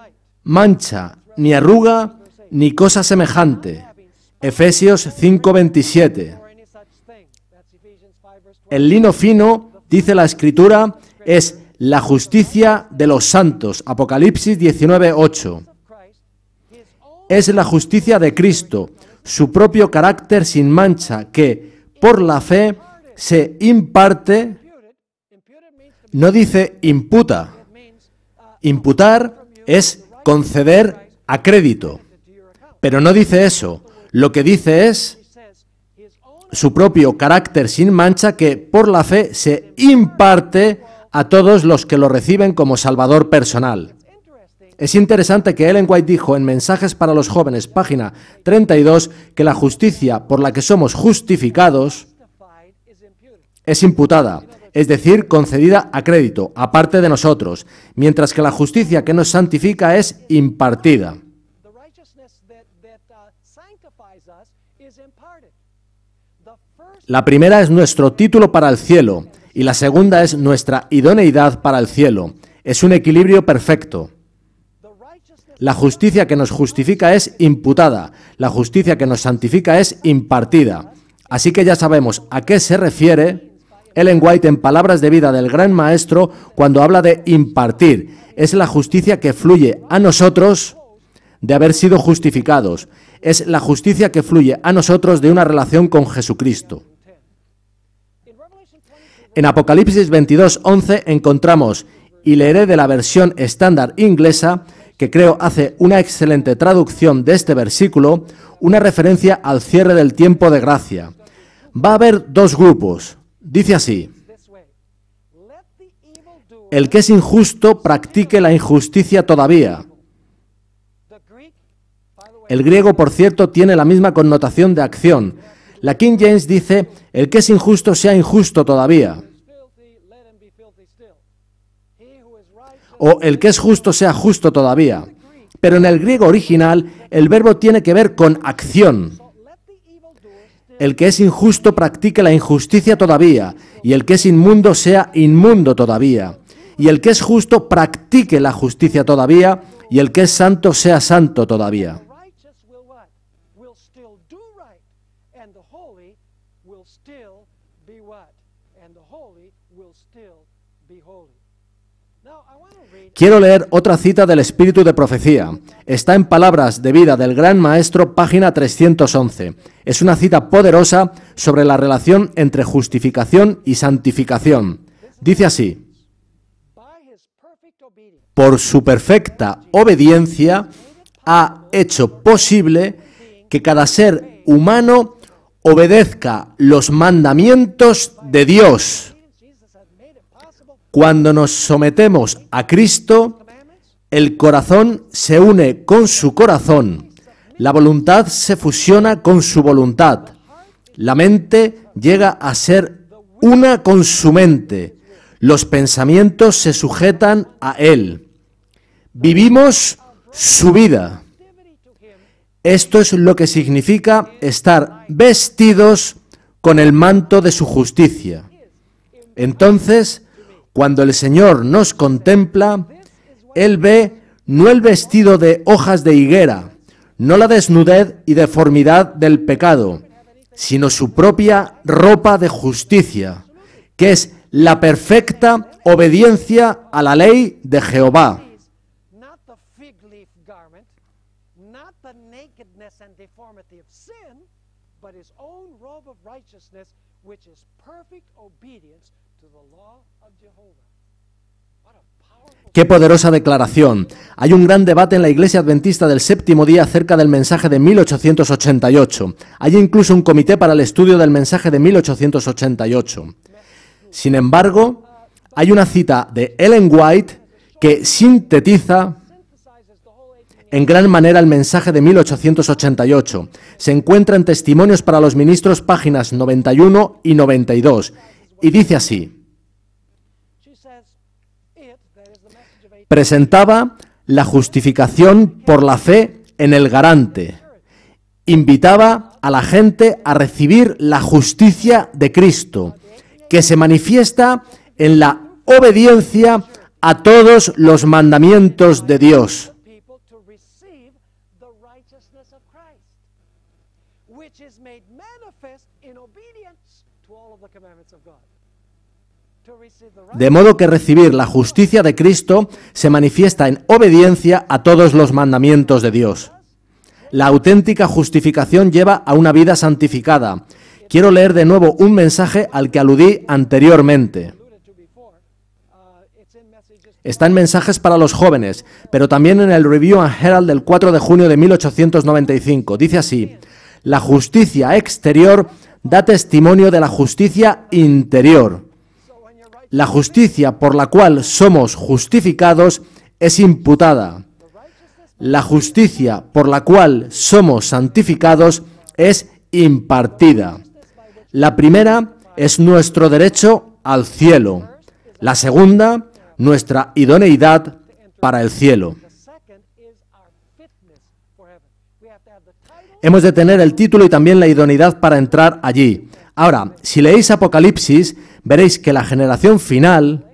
mancha, ni arruga, ni cosa semejante. Efesios 5, 27. El lino fino, dice la escritura, es la justicia de los santos. Apocalipsis 8. Es la justicia de Cristo, su propio carácter sin mancha, que por la fe se imparte, no dice imputa. Imputar es conceder a crédito, pero no dice eso. Lo que dice es su propio carácter sin mancha que por la fe se imparte a todos los que lo reciben como Salvador personal. Es interesante que Ellen White dijo en Mensajes para los jóvenes, página 32, que la justicia por la que somos justificados es imputada, es decir, concedida a crédito, aparte de nosotros, mientras que la justicia que nos santifica es impartida. La primera es nuestro título para el cielo, y la segunda es nuestra idoneidad para el cielo. Es un equilibrio perfecto. La justicia que nos justifica es imputada, la justicia que nos santifica es impartida. Así que ya sabemos a qué se refiere Ellen White en Palabras de Vida del Gran Maestro cuando habla de impartir. Es la justicia que fluye a nosotros de haber sido justificados. Es la justicia que fluye a nosotros de una relación con Jesucristo. En Apocalipsis 22, encontramos, y leeré de la versión estándar inglesa, que creo hace una excelente traducción de este versículo, una referencia al cierre del tiempo de gracia. Va a haber dos grupos. Dice así, el que es injusto practique la injusticia todavía. El griego, por cierto, tiene la misma connotación de acción. La King James dice, el que es injusto sea injusto todavía. O el que es justo sea justo todavía. Pero en el griego original el verbo tiene que ver con acción. El que es injusto practique la injusticia todavía, y el que es inmundo sea inmundo todavía. Y el que es justo practique la justicia todavía, y el que es santo sea santo todavía. Quiero leer otra cita del Espíritu de Profecía. Está en Palabras de Vida del Gran Maestro, página 311. Es una cita poderosa sobre la relación entre justificación y santificación. Dice así, por su perfecta obediencia ha hecho posible que cada ser humano obedezca los mandamientos de Dios. Cuando nos sometemos a Cristo, el corazón se une con su corazón, la voluntad se fusiona con su voluntad, la mente llega a ser una con su mente, los pensamientos se sujetan a él. Vivimos su vida. Esto es lo que significa estar vestidos con el manto de su justicia. Entonces, cuando el Señor nos contempla, Él ve no el vestido de hojas de higuera, no la desnudez y deformidad del pecado, sino su propia ropa de justicia, que es la perfecta obediencia a la ley de Jehová. Qué poderosa declaración. Hay un gran debate en la Iglesia Adventista del séptimo día acerca del mensaje de 1888. Hay incluso un comité para el estudio del mensaje de 1888. Sin embargo, hay una cita de Ellen White que sintetiza en gran manera el mensaje de 1888. Se encuentra en Testimonios para los Ministros, páginas 91 y 92, y dice así. Presentaba la justificación por la fe en el garante. Invitaba a la gente a recibir la justicia de Cristo, que se manifiesta en la obediencia a todos los mandamientos de Dios. De modo que recibir la justicia de Cristo se manifiesta en obediencia a todos los mandamientos de Dios. La auténtica justificación lleva a una vida santificada. Quiero leer de nuevo un mensaje al que aludí anteriormente. Está en mensajes para los jóvenes, pero también en el Review and Herald del 4 de junio de 1895. Dice así, la justicia exterior da testimonio de la justicia interior. La justicia por la cual somos justificados es imputada. La justicia por la cual somos santificados es impartida. La primera es nuestro derecho al cielo. La segunda, nuestra idoneidad para el cielo. Hemos de tener el título y también la idoneidad para entrar allí. Ahora, si leéis Apocalipsis, veréis que la generación final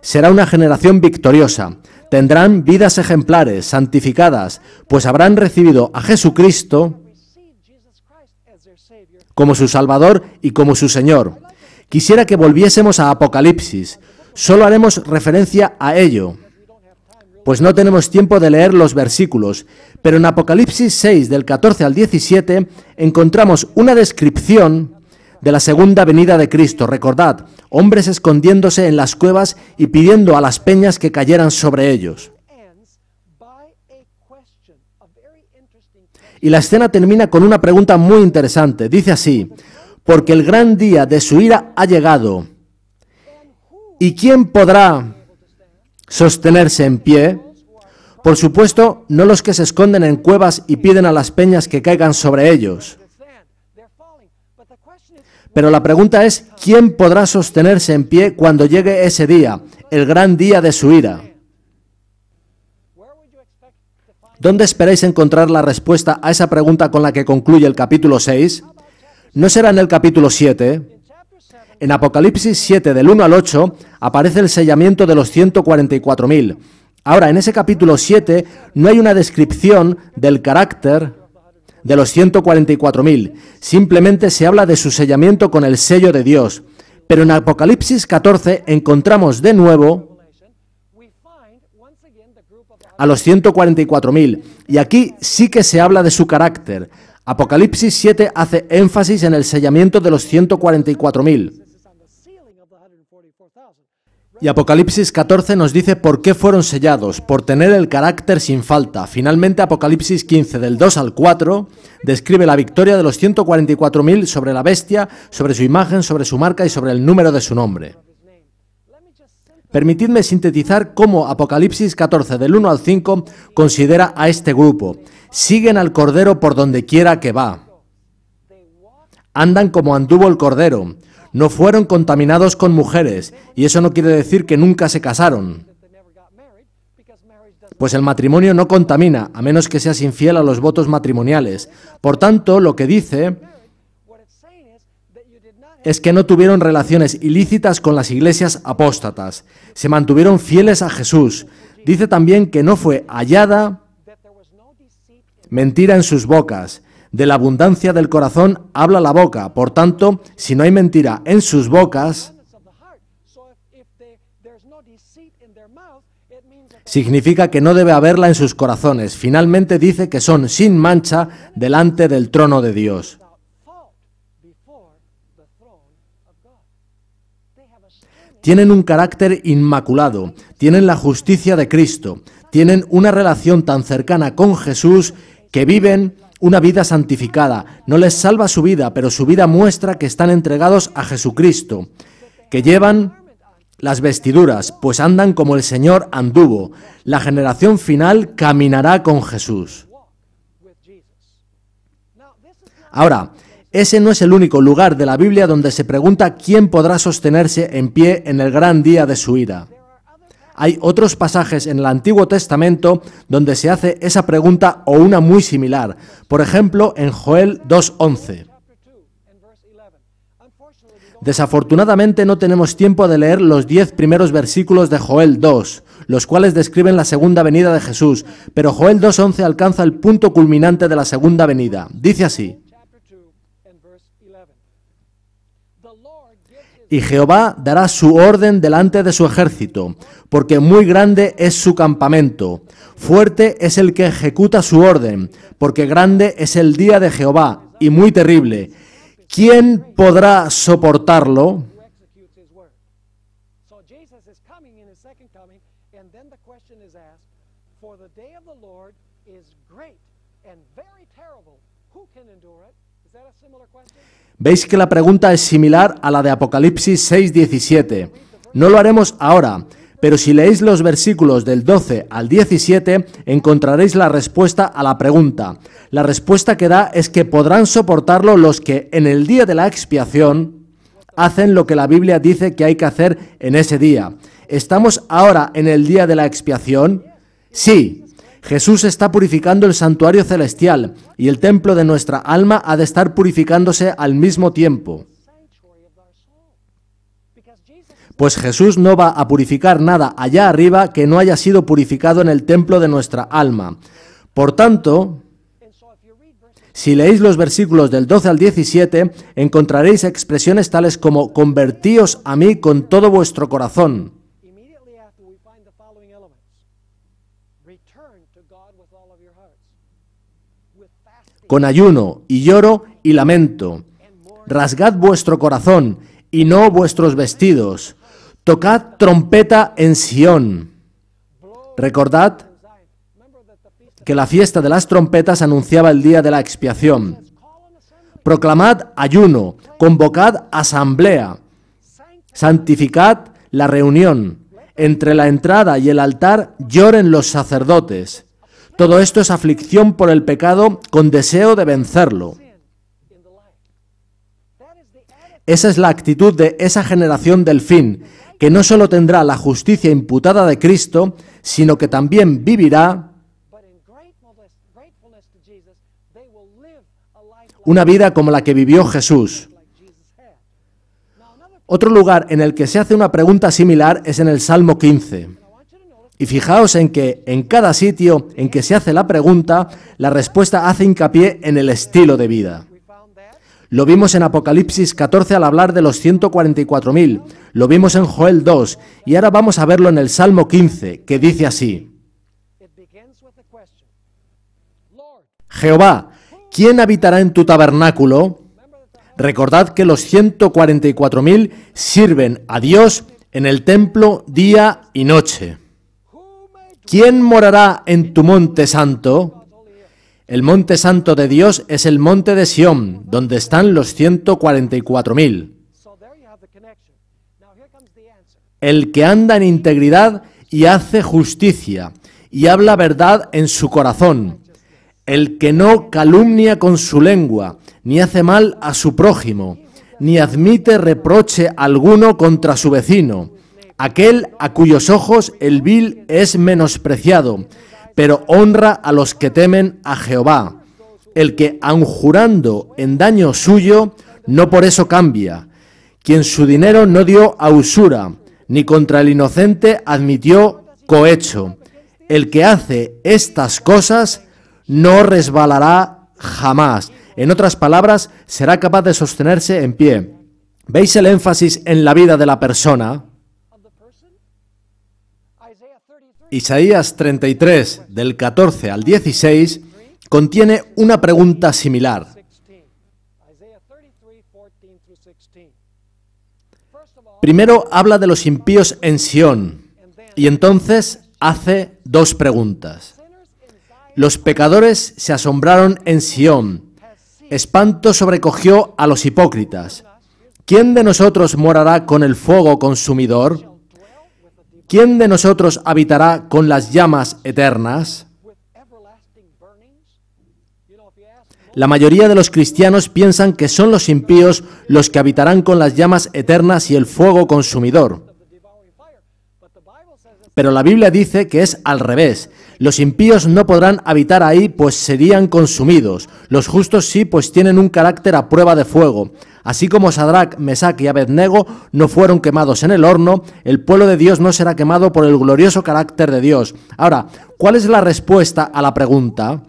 será una generación victoriosa. Tendrán vidas ejemplares, santificadas, pues habrán recibido a Jesucristo como su Salvador y como su Señor. Quisiera que volviésemos a Apocalipsis. Solo haremos referencia a ello pues no tenemos tiempo de leer los versículos, pero en Apocalipsis 6 del 14 al 17 encontramos una descripción de la segunda venida de Cristo. Recordad, hombres escondiéndose en las cuevas y pidiendo a las peñas que cayeran sobre ellos. Y la escena termina con una pregunta muy interesante. Dice así, porque el gran día de su ira ha llegado. ¿Y quién podrá sostenerse en pie, por supuesto, no los que se esconden en cuevas y piden a las peñas que caigan sobre ellos. Pero la pregunta es, ¿quién podrá sostenerse en pie cuando llegue ese día, el gran día de su ira? ¿Dónde esperáis encontrar la respuesta a esa pregunta con la que concluye el capítulo 6? ¿No será en el capítulo 7? En Apocalipsis 7 del 1 al 8 aparece el sellamiento de los 144.000. Ahora, en ese capítulo 7 no hay una descripción del carácter de los 144.000, simplemente se habla de su sellamiento con el sello de Dios. Pero en Apocalipsis 14 encontramos de nuevo a los 144.000, y aquí sí que se habla de su carácter. Apocalipsis 7 hace énfasis en el sellamiento de los 144.000. Y Apocalipsis 14 nos dice por qué fueron sellados, por tener el carácter sin falta. Finalmente Apocalipsis 15 del 2 al 4 describe la victoria de los 144.000 sobre la bestia, sobre su imagen, sobre su marca y sobre el número de su nombre. Permitidme sintetizar cómo Apocalipsis 14 del 1 al 5 considera a este grupo. Siguen al Cordero por donde quiera que va. Andan como anduvo el Cordero no fueron contaminados con mujeres, y eso no quiere decir que nunca se casaron. Pues el matrimonio no contamina, a menos que seas infiel a los votos matrimoniales. Por tanto, lo que dice es que no tuvieron relaciones ilícitas con las iglesias apóstatas, se mantuvieron fieles a Jesús. Dice también que no fue hallada mentira en sus bocas, de la abundancia del corazón habla la boca. Por tanto, si no hay mentira en sus bocas, significa que no debe haberla en sus corazones. Finalmente dice que son sin mancha delante del trono de Dios. Tienen un carácter inmaculado, tienen la justicia de Cristo, tienen una relación tan cercana con Jesús que viven una vida santificada. No les salva su vida, pero su vida muestra que están entregados a Jesucristo, que llevan las vestiduras, pues andan como el Señor anduvo. La generación final caminará con Jesús. Ahora, ese no es el único lugar de la Biblia donde se pregunta quién podrá sostenerse en pie en el gran día de su ira. Hay otros pasajes en el Antiguo Testamento donde se hace esa pregunta o una muy similar, por ejemplo en Joel 2.11. Desafortunadamente no tenemos tiempo de leer los diez primeros versículos de Joel 2, los cuales describen la segunda venida de Jesús, pero Joel 2.11 alcanza el punto culminante de la segunda venida. Dice así, y Jehová dará su orden delante de su ejército, porque muy grande es su campamento. Fuerte es el que ejecuta su orden, porque grande es el día de Jehová, y muy terrible. ¿Quién podrá soportarlo? Veis que la pregunta es similar a la de Apocalipsis 6:17. No lo haremos ahora, pero si leéis los versículos del 12 al 17 encontraréis la respuesta a la pregunta. La respuesta que da es que podrán soportarlo los que en el día de la expiación hacen lo que la Biblia dice que hay que hacer en ese día. ¿Estamos ahora en el día de la expiación? Sí, Jesús está purificando el santuario celestial y el templo de nuestra alma ha de estar purificándose al mismo tiempo. Pues Jesús no va a purificar nada allá arriba que no haya sido purificado en el templo de nuestra alma. Por tanto, si leéis los versículos del 12 al 17, encontraréis expresiones tales como convertíos a mí con todo vuestro corazón con ayuno y lloro y lamento. Rasgad vuestro corazón y no vuestros vestidos. Tocad trompeta en Sión. Recordad que la fiesta de las trompetas anunciaba el día de la expiación. Proclamad ayuno, convocad asamblea, santificad la reunión. Entre la entrada y el altar lloren los sacerdotes. Todo esto es aflicción por el pecado con deseo de vencerlo. Esa es la actitud de esa generación del fin, que no solo tendrá la justicia imputada de Cristo, sino que también vivirá una vida como la que vivió Jesús. Otro lugar en el que se hace una pregunta similar es en el Salmo 15. Y fijaos en que en cada sitio en que se hace la pregunta, la respuesta hace hincapié en el estilo de vida. Lo vimos en Apocalipsis 14 al hablar de los 144.000, lo vimos en Joel 2 y ahora vamos a verlo en el Salmo 15, que dice así. Jehová, ¿quién habitará en tu tabernáculo? Recordad que los 144.000 sirven a Dios en el templo día y noche. ¿Quién morará en tu monte santo? El monte santo de Dios es el monte de Sión, donde están los 144.000. El que anda en integridad y hace justicia y habla verdad en su corazón. El que no calumnia con su lengua, ni hace mal a su prójimo, ni admite reproche alguno contra su vecino aquel a cuyos ojos el vil es menospreciado, pero honra a los que temen a Jehová, el que aun jurando en daño suyo, no por eso cambia, quien su dinero no dio a usura, ni contra el inocente admitió cohecho. El que hace estas cosas no resbalará jamás. En otras palabras, será capaz de sostenerse en pie. ¿Veis el énfasis en la vida de la persona? Isaías 33, del 14 al 16, contiene una pregunta similar. Primero habla de los impíos en Sión y entonces hace dos preguntas. Los pecadores se asombraron en Sión. Espanto sobrecogió a los hipócritas. ¿Quién de nosotros morará con el fuego consumidor? ¿Quién de nosotros habitará con las llamas eternas? La mayoría de los cristianos piensan que son los impíos los que habitarán con las llamas eternas y el fuego consumidor. Pero la Biblia dice que es al revés. Los impíos no podrán habitar ahí, pues serían consumidos. Los justos sí, pues tienen un carácter a prueba de fuego. Así como Sadrach, Mesach y Abednego no fueron quemados en el horno, el pueblo de Dios no será quemado por el glorioso carácter de Dios. Ahora, ¿cuál es la respuesta a la pregunta?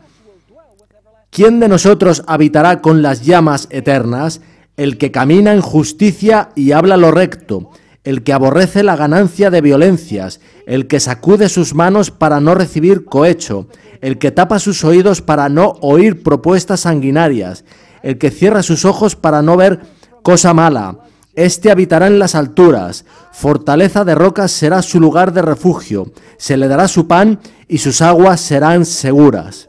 ¿Quién de nosotros habitará con las llamas eternas? El que camina en justicia y habla lo recto el que aborrece la ganancia de violencias, el que sacude sus manos para no recibir cohecho, el que tapa sus oídos para no oír propuestas sanguinarias, el que cierra sus ojos para no ver cosa mala. Este habitará en las alturas, fortaleza de rocas será su lugar de refugio, se le dará su pan y sus aguas serán seguras.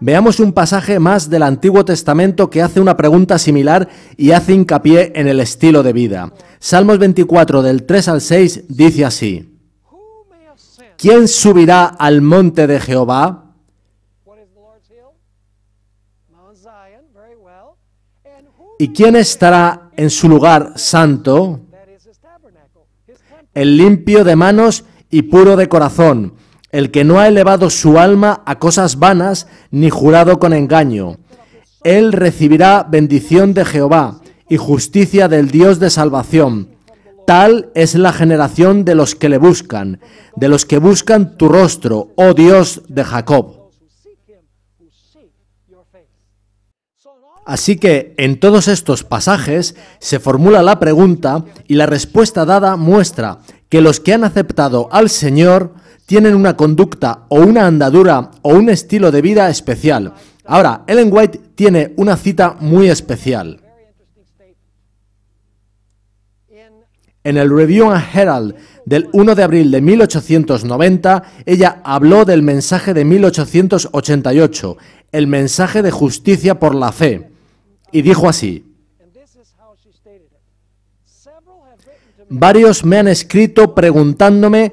Veamos un pasaje más del Antiguo Testamento que hace una pregunta similar y hace hincapié en el estilo de vida. Salmos 24 del 3 al 6 dice así, ¿quién subirá al monte de Jehová? ¿Y quién estará en su lugar santo? El limpio de manos y puro de corazón el que no ha elevado su alma a cosas vanas, ni jurado con engaño. Él recibirá bendición de Jehová y justicia del Dios de salvación. Tal es la generación de los que le buscan, de los que buscan tu rostro, oh Dios de Jacob. Así que en todos estos pasajes se formula la pregunta y la respuesta dada muestra que los que han aceptado al Señor tienen una conducta o una andadura o un estilo de vida especial. Ahora, Ellen White tiene una cita muy especial. En el Review and Herald del 1 de abril de 1890, ella habló del mensaje de 1888, el mensaje de justicia por la fe, y dijo así. Varios me han escrito preguntándome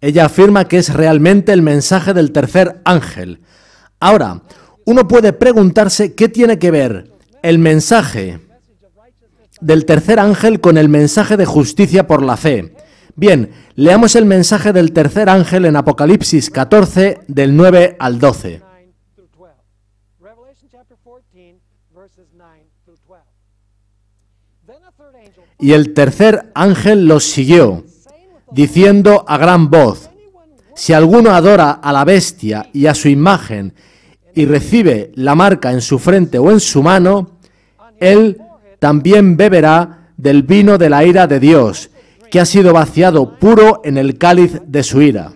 Ella afirma que es realmente el mensaje del tercer ángel. Ahora, uno puede preguntarse qué tiene que ver el mensaje del tercer ángel con el mensaje de justicia por la fe. Bien, leamos el mensaje del tercer ángel en Apocalipsis 14, del 9 al 12. Y el tercer ángel los siguió diciendo a gran voz, si alguno adora a la bestia y a su imagen y recibe la marca en su frente o en su mano, él también beberá del vino de la ira de Dios, que ha sido vaciado puro en el cáliz de su ira.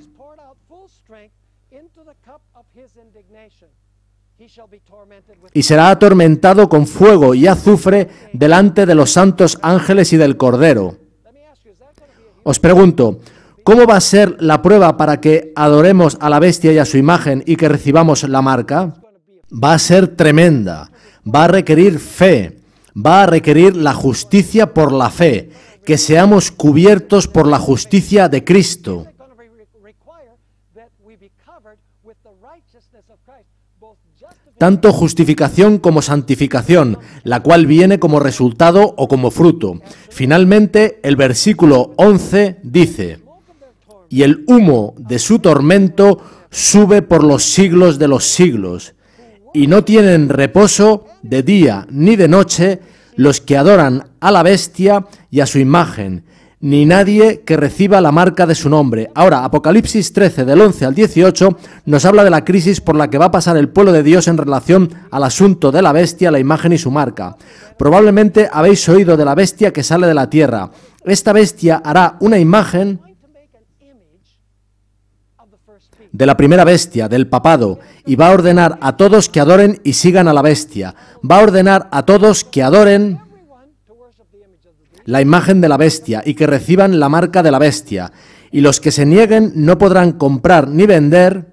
Y será atormentado con fuego y azufre delante de los santos ángeles y del Cordero. Os pregunto, ¿cómo va a ser la prueba para que adoremos a la bestia y a su imagen y que recibamos la marca? Va a ser tremenda, va a requerir fe, va a requerir la justicia por la fe, que seamos cubiertos por la justicia de Cristo. tanto justificación como santificación, la cual viene como resultado o como fruto. Finalmente, el versículo 11 dice, y el humo de su tormento sube por los siglos de los siglos, y no tienen reposo de día ni de noche los que adoran a la bestia y a su imagen, ni nadie que reciba la marca de su nombre. Ahora, Apocalipsis 13 del 11 al 18 nos habla de la crisis por la que va a pasar el pueblo de Dios en relación al asunto de la bestia, la imagen y su marca. Probablemente habéis oído de la bestia que sale de la tierra. Esta bestia hará una imagen de la primera bestia, del papado, y va a ordenar a todos que adoren y sigan a la bestia. Va a ordenar a todos que adoren la imagen de la bestia y que reciban la marca de la bestia. Y los que se nieguen no podrán comprar ni vender.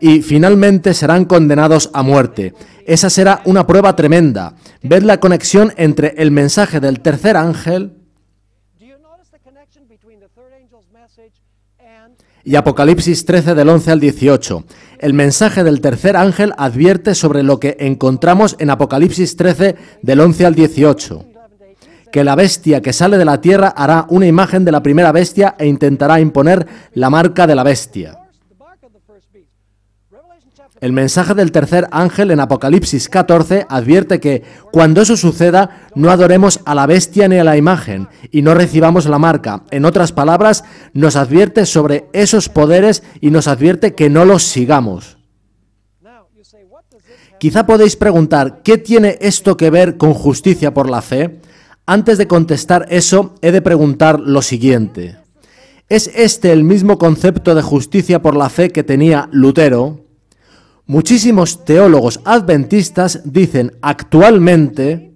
Y finalmente serán condenados a muerte. Esa será una prueba tremenda. Ver la conexión entre el mensaje del tercer ángel y Apocalipsis 13 del 11 al 18. El mensaje del tercer ángel advierte sobre lo que encontramos en Apocalipsis 13 del 11 al 18. Que la bestia que sale de la tierra hará una imagen de la primera bestia e intentará imponer la marca de la bestia. El mensaje del tercer ángel en Apocalipsis 14 advierte que, cuando eso suceda, no adoremos a la bestia ni a la imagen y no recibamos la marca. En otras palabras, nos advierte sobre esos poderes y nos advierte que no los sigamos. Quizá podéis preguntar, ¿qué tiene esto que ver con justicia por la fe? Antes de contestar eso, he de preguntar lo siguiente. ¿Es este el mismo concepto de justicia por la fe que tenía Lutero? Muchísimos teólogos adventistas dicen actualmente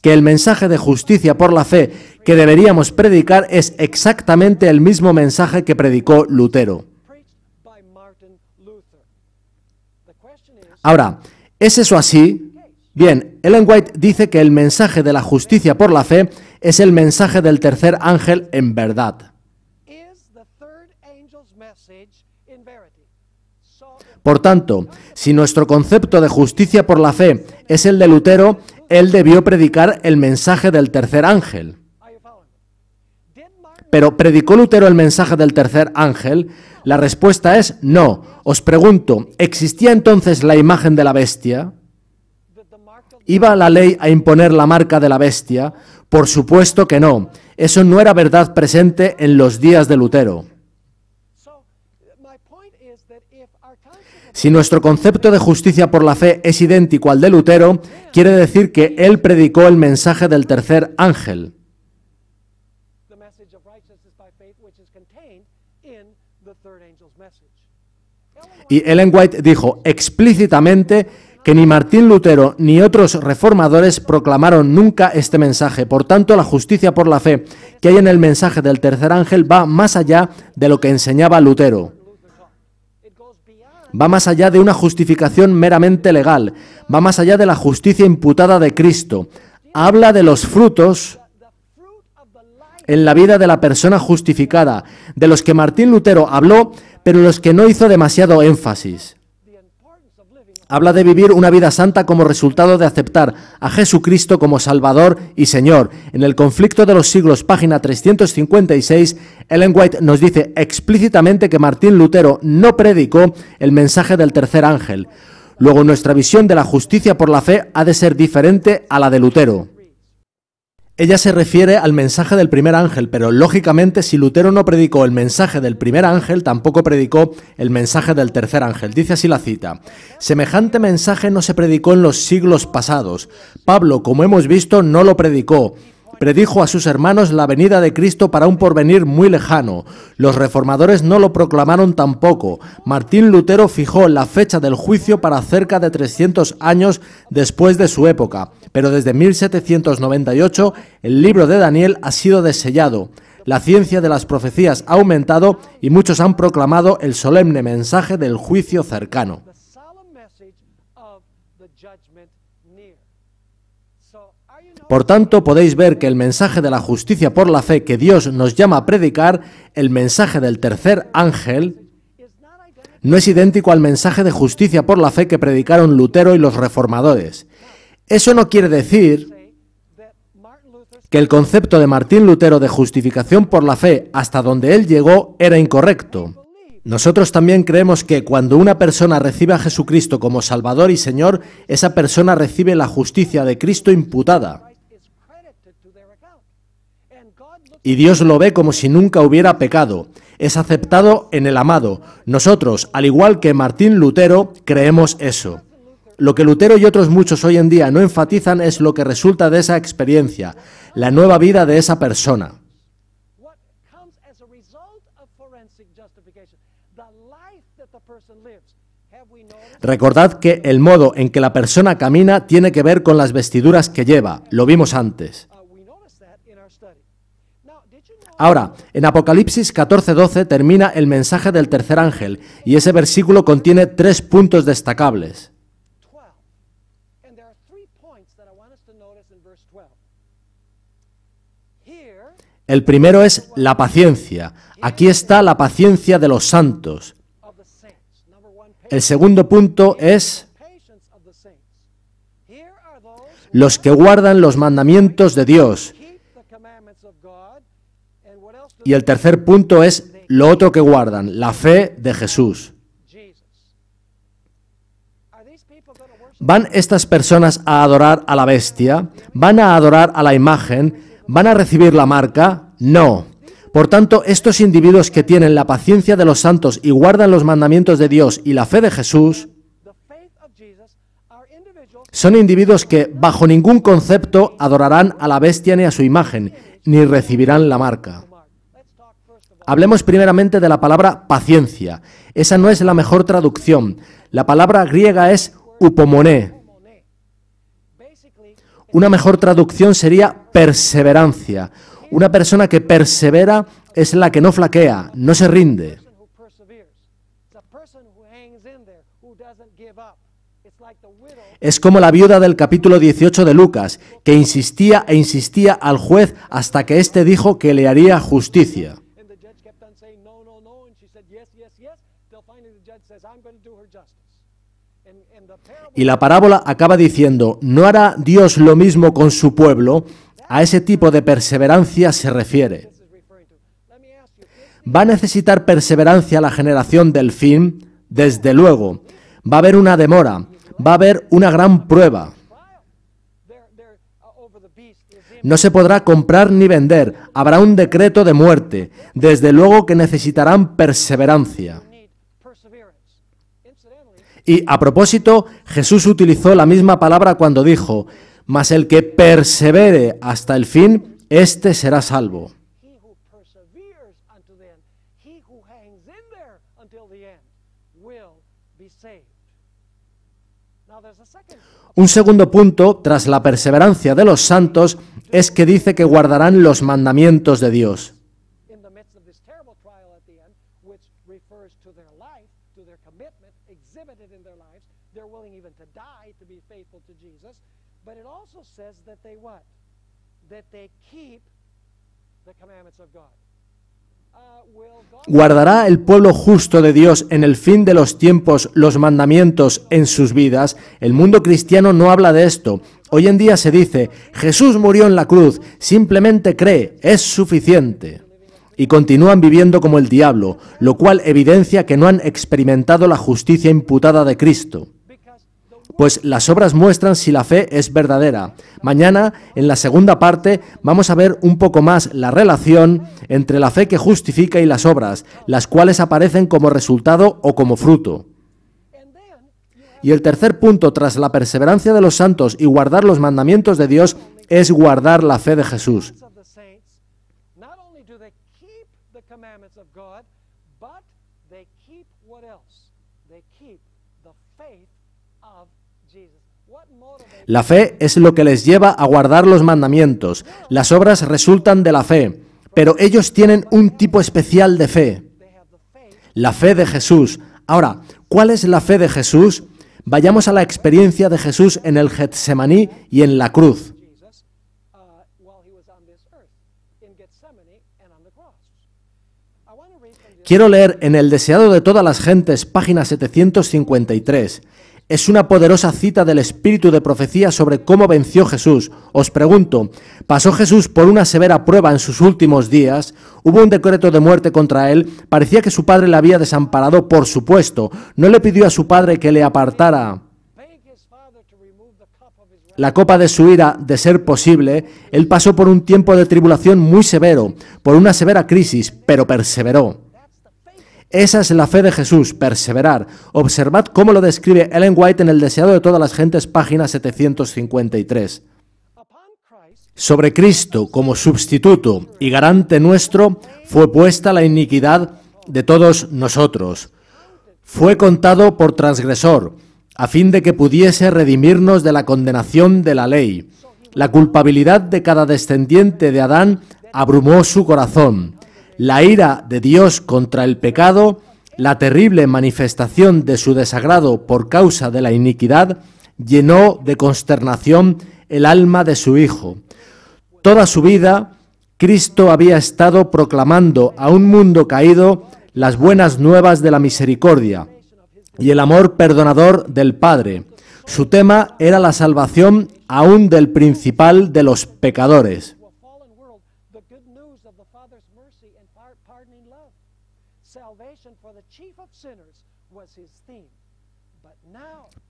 que el mensaje de justicia por la fe que deberíamos predicar es exactamente el mismo mensaje que predicó Lutero. Ahora, ¿es eso así? Bien, Ellen White dice que el mensaje de la justicia por la fe es el mensaje del tercer ángel en verdad. Por tanto, si nuestro concepto de justicia por la fe es el de Lutero, él debió predicar el mensaje del tercer ángel. Pero ¿predicó Lutero el mensaje del tercer ángel? La respuesta es no. Os pregunto, ¿existía entonces la imagen de la bestia? ¿Iba la ley a imponer la marca de la bestia? Por supuesto que no. Eso no era verdad presente en los días de Lutero. Si nuestro concepto de justicia por la fe es idéntico al de Lutero, quiere decir que él predicó el mensaje del tercer ángel. Y Ellen White dijo explícitamente que ni Martín Lutero ni otros reformadores proclamaron nunca este mensaje. Por tanto, la justicia por la fe que hay en el mensaje del tercer ángel va más allá de lo que enseñaba Lutero va más allá de una justificación meramente legal, va más allá de la justicia imputada de Cristo. Habla de los frutos en la vida de la persona justificada, de los que Martín Lutero habló, pero los que no hizo demasiado énfasis habla de vivir una vida santa como resultado de aceptar a Jesucristo como Salvador y Señor. En el conflicto de los siglos, página 356, Ellen White nos dice explícitamente que Martín Lutero no predicó el mensaje del tercer ángel. Luego, nuestra visión de la justicia por la fe ha de ser diferente a la de Lutero. Ella se refiere al mensaje del primer ángel, pero lógicamente si Lutero no predicó el mensaje del primer ángel, tampoco predicó el mensaje del tercer ángel. Dice así la cita. Semejante mensaje no se predicó en los siglos pasados. Pablo, como hemos visto, no lo predicó predijo a sus hermanos la venida de Cristo para un porvenir muy lejano. Los reformadores no lo proclamaron tampoco. Martín Lutero fijó la fecha del juicio para cerca de 300 años después de su época, pero desde 1798 el libro de Daniel ha sido desellado. La ciencia de las profecías ha aumentado y muchos han proclamado el solemne mensaje del juicio cercano. Por tanto, podéis ver que el mensaje de la justicia por la fe que Dios nos llama a predicar, el mensaje del tercer ángel, no es idéntico al mensaje de justicia por la fe que predicaron Lutero y los reformadores. Eso no quiere decir que el concepto de Martín Lutero de justificación por la fe hasta donde él llegó era incorrecto. Nosotros también creemos que cuando una persona recibe a Jesucristo como Salvador y Señor, esa persona recibe la justicia de Cristo imputada. y Dios lo ve como si nunca hubiera pecado. Es aceptado en el amado. Nosotros, al igual que Martín Lutero, creemos eso. Lo que Lutero y otros muchos hoy en día no enfatizan es lo que resulta de esa experiencia, la nueva vida de esa persona. Recordad que el modo en que la persona camina tiene que ver con las vestiduras que lleva, lo vimos antes. Ahora, en Apocalipsis 14:12 termina el mensaje del tercer ángel y ese versículo contiene tres puntos destacables. El primero es la paciencia. Aquí está la paciencia de los santos. El segundo punto es los que guardan los mandamientos de Dios. Y el tercer punto es lo otro que guardan, la fe de Jesús. ¿Van estas personas a adorar a la bestia? ¿Van a adorar a la imagen? ¿Van a recibir la marca? No. Por tanto, estos individuos que tienen la paciencia de los santos y guardan los mandamientos de Dios y la fe de Jesús, son individuos que bajo ningún concepto adorarán a la bestia ni a su imagen, ni recibirán la marca. Hablemos primeramente de la palabra paciencia. Esa no es la mejor traducción. La palabra griega es upomoné. Una mejor traducción sería perseverancia. Una persona que persevera es la que no flaquea, no se rinde. Es como la viuda del capítulo 18 de Lucas, que insistía e insistía al juez hasta que éste dijo que le haría justicia. Y la parábola acaba diciendo, ¿no hará Dios lo mismo con su pueblo? A ese tipo de perseverancia se refiere. ¿Va a necesitar perseverancia la generación del fin? Desde luego. Va a haber una demora, va a haber una gran prueba. No se podrá comprar ni vender, habrá un decreto de muerte. Desde luego que necesitarán perseverancia. Y a propósito, Jesús utilizó la misma palabra cuando dijo, mas el que persevere hasta el fin, éste será salvo. Un segundo punto, tras la perseverancia de los santos, es que dice que guardarán los mandamientos de Dios. ¿Guardará el pueblo justo de Dios en el fin de los tiempos los mandamientos en sus vidas? El mundo cristiano no habla de esto. Hoy en día se dice, Jesús murió en la cruz, simplemente cree, es suficiente. Y continúan viviendo como el diablo, lo cual evidencia que no han experimentado la justicia imputada de Cristo pues las obras muestran si la fe es verdadera. Mañana, en la segunda parte, vamos a ver un poco más la relación entre la fe que justifica y las obras, las cuales aparecen como resultado o como fruto. Y el tercer punto, tras la perseverancia de los santos y guardar los mandamientos de Dios, es guardar la fe de Jesús. La fe es lo que les lleva a guardar los mandamientos. Las obras resultan de la fe, pero ellos tienen un tipo especial de fe. La fe de Jesús. Ahora, ¿cuál es la fe de Jesús? Vayamos a la experiencia de Jesús en el Getsemaní y en la cruz. Quiero leer en El deseado de todas las gentes, página 753 es una poderosa cita del espíritu de profecía sobre cómo venció Jesús. Os pregunto, ¿pasó Jesús por una severa prueba en sus últimos días? ¿Hubo un decreto de muerte contra él? Parecía que su padre le había desamparado, por supuesto. No le pidió a su padre que le apartara la copa de su ira, de ser posible, él pasó por un tiempo de tribulación muy severo, por una severa crisis, pero perseveró. Esa es la fe de Jesús, perseverar. Observad cómo lo describe Ellen White en El Deseado de todas las gentes, página 753. Sobre Cristo como sustituto y garante nuestro fue puesta la iniquidad de todos nosotros. Fue contado por transgresor, a fin de que pudiese redimirnos de la condenación de la ley. La culpabilidad de cada descendiente de Adán abrumó su corazón la ira de Dios contra el pecado, la terrible manifestación de su desagrado por causa de la iniquidad, llenó de consternación el alma de su Hijo. Toda su vida, Cristo había estado proclamando a un mundo caído las buenas nuevas de la misericordia y el amor perdonador del Padre. Su tema era la salvación aún del principal de los pecadores.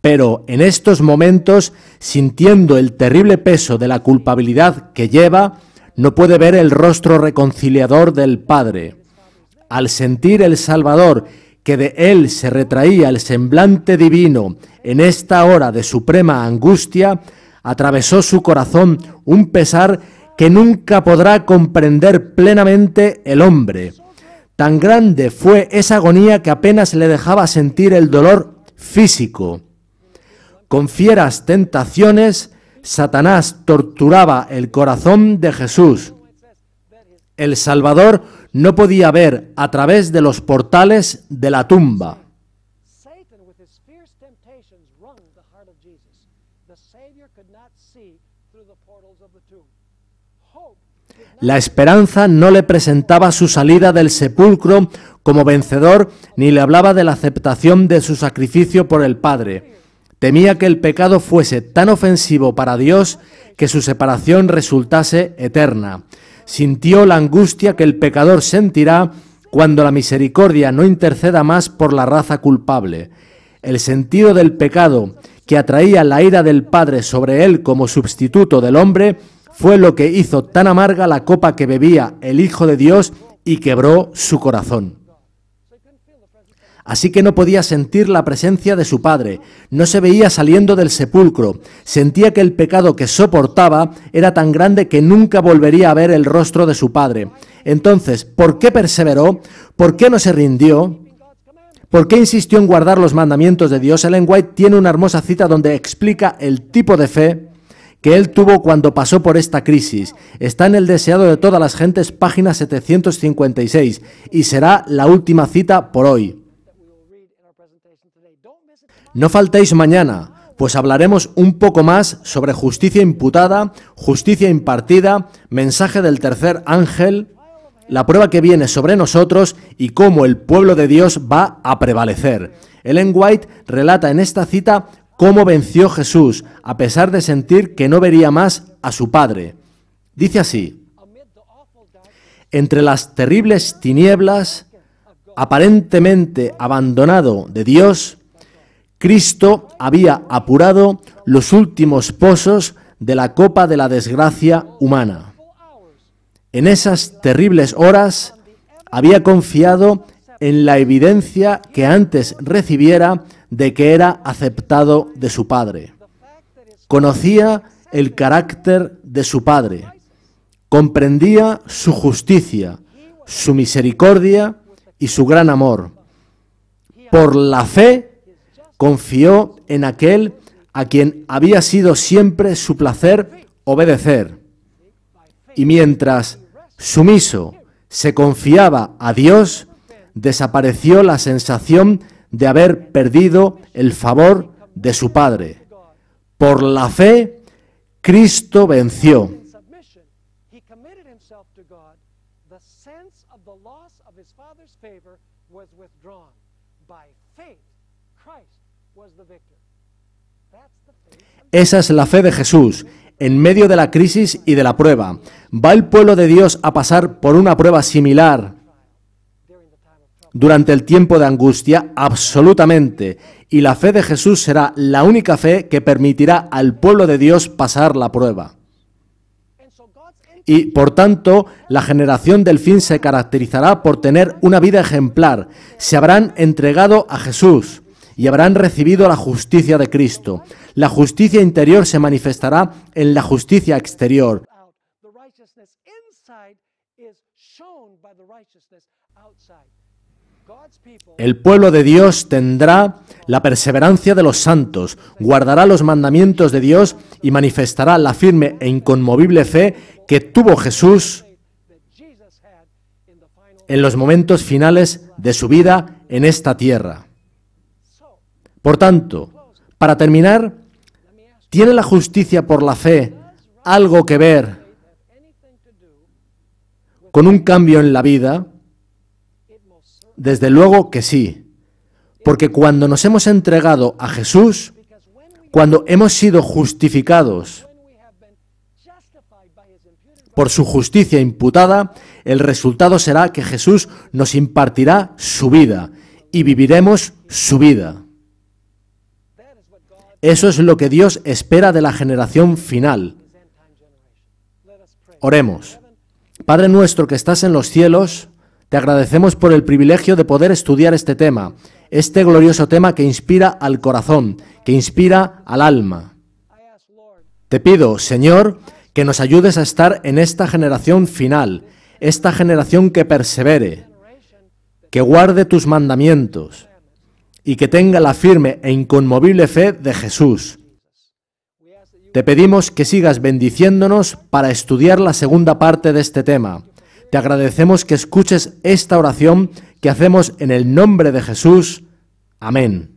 pero en estos momentos, sintiendo el terrible peso de la culpabilidad que lleva, no puede ver el rostro reconciliador del Padre. Al sentir el Salvador que de él se retraía el semblante divino en esta hora de suprema angustia, atravesó su corazón un pesar que nunca podrá comprender plenamente el hombre. Tan grande fue esa agonía que apenas le dejaba sentir el dolor físico. Con fieras tentaciones, Satanás torturaba el corazón de Jesús. El Salvador no podía ver a través de los portales de la tumba. La esperanza no le presentaba su salida del sepulcro como vencedor ni le hablaba de la aceptación de su sacrificio por el Padre. Temía que el pecado fuese tan ofensivo para Dios que su separación resultase eterna. Sintió la angustia que el pecador sentirá cuando la misericordia no interceda más por la raza culpable. El sentido del pecado que atraía la ira del Padre sobre él como sustituto del hombre fue lo que hizo tan amarga la copa que bebía el Hijo de Dios y quebró su corazón. Así que no podía sentir la presencia de su Padre, no se veía saliendo del sepulcro, sentía que el pecado que soportaba era tan grande que nunca volvería a ver el rostro de su Padre. Entonces, ¿por qué perseveró? ¿Por qué no se rindió? ¿Por qué insistió en guardar los mandamientos de Dios? Ellen White tiene una hermosa cita donde explica el tipo de fe que él tuvo cuando pasó por esta crisis. Está en el deseado de todas las gentes, página 756, y será la última cita por hoy. No faltéis mañana, pues hablaremos un poco más sobre justicia imputada, justicia impartida, mensaje del tercer ángel, la prueba que viene sobre nosotros y cómo el pueblo de Dios va a prevalecer. Ellen White relata en esta cita cómo venció Jesús, a pesar de sentir que no vería más a su Padre. Dice así, entre las terribles tinieblas, aparentemente abandonado de Dios, Cristo había apurado los últimos pozos de la copa de la desgracia humana. En esas terribles horas había confiado en la evidencia que antes recibiera de que era aceptado de su padre. Conocía el carácter de su padre, comprendía su justicia, su misericordia y su gran amor. Por la fe confió en aquel a quien había sido siempre su placer obedecer. Y mientras, sumiso, se confiaba a Dios, desapareció la sensación de haber perdido el favor de su Padre. Por la fe, Cristo venció. Esa es la fe de Jesús. En medio de la crisis y de la prueba, ¿va el pueblo de Dios a pasar por una prueba similar durante el tiempo de angustia? Absolutamente. Y la fe de Jesús será la única fe que permitirá al pueblo de Dios pasar la prueba. Y por tanto, la generación del fin se caracterizará por tener una vida ejemplar. Se habrán entregado a Jesús y habrán recibido la justicia de Cristo. La justicia interior se manifestará en la justicia exterior. El pueblo de Dios tendrá la perseverancia de los santos, guardará los mandamientos de Dios y manifestará la firme e inconmovible fe que tuvo Jesús en los momentos finales de su vida en esta tierra. Por tanto, para terminar, ¿tiene la justicia por la fe algo que ver con un cambio en la vida? Desde luego que sí, porque cuando nos hemos entregado a Jesús, cuando hemos sido justificados por su justicia imputada, el resultado será que Jesús nos impartirá su vida y viviremos su vida. Eso es lo que Dios espera de la generación final. Oremos. Padre nuestro que estás en los cielos, te agradecemos por el privilegio de poder estudiar este tema, este glorioso tema que inspira al corazón, que inspira al alma. Te pido, Señor, que nos ayudes a estar en esta generación final, esta generación que persevere, que guarde tus mandamientos y que tenga la firme e inconmovible fe de Jesús. Te pedimos que sigas bendiciéndonos para estudiar la segunda parte de este tema. Te agradecemos que escuches esta oración que hacemos en el nombre de Jesús. Amén.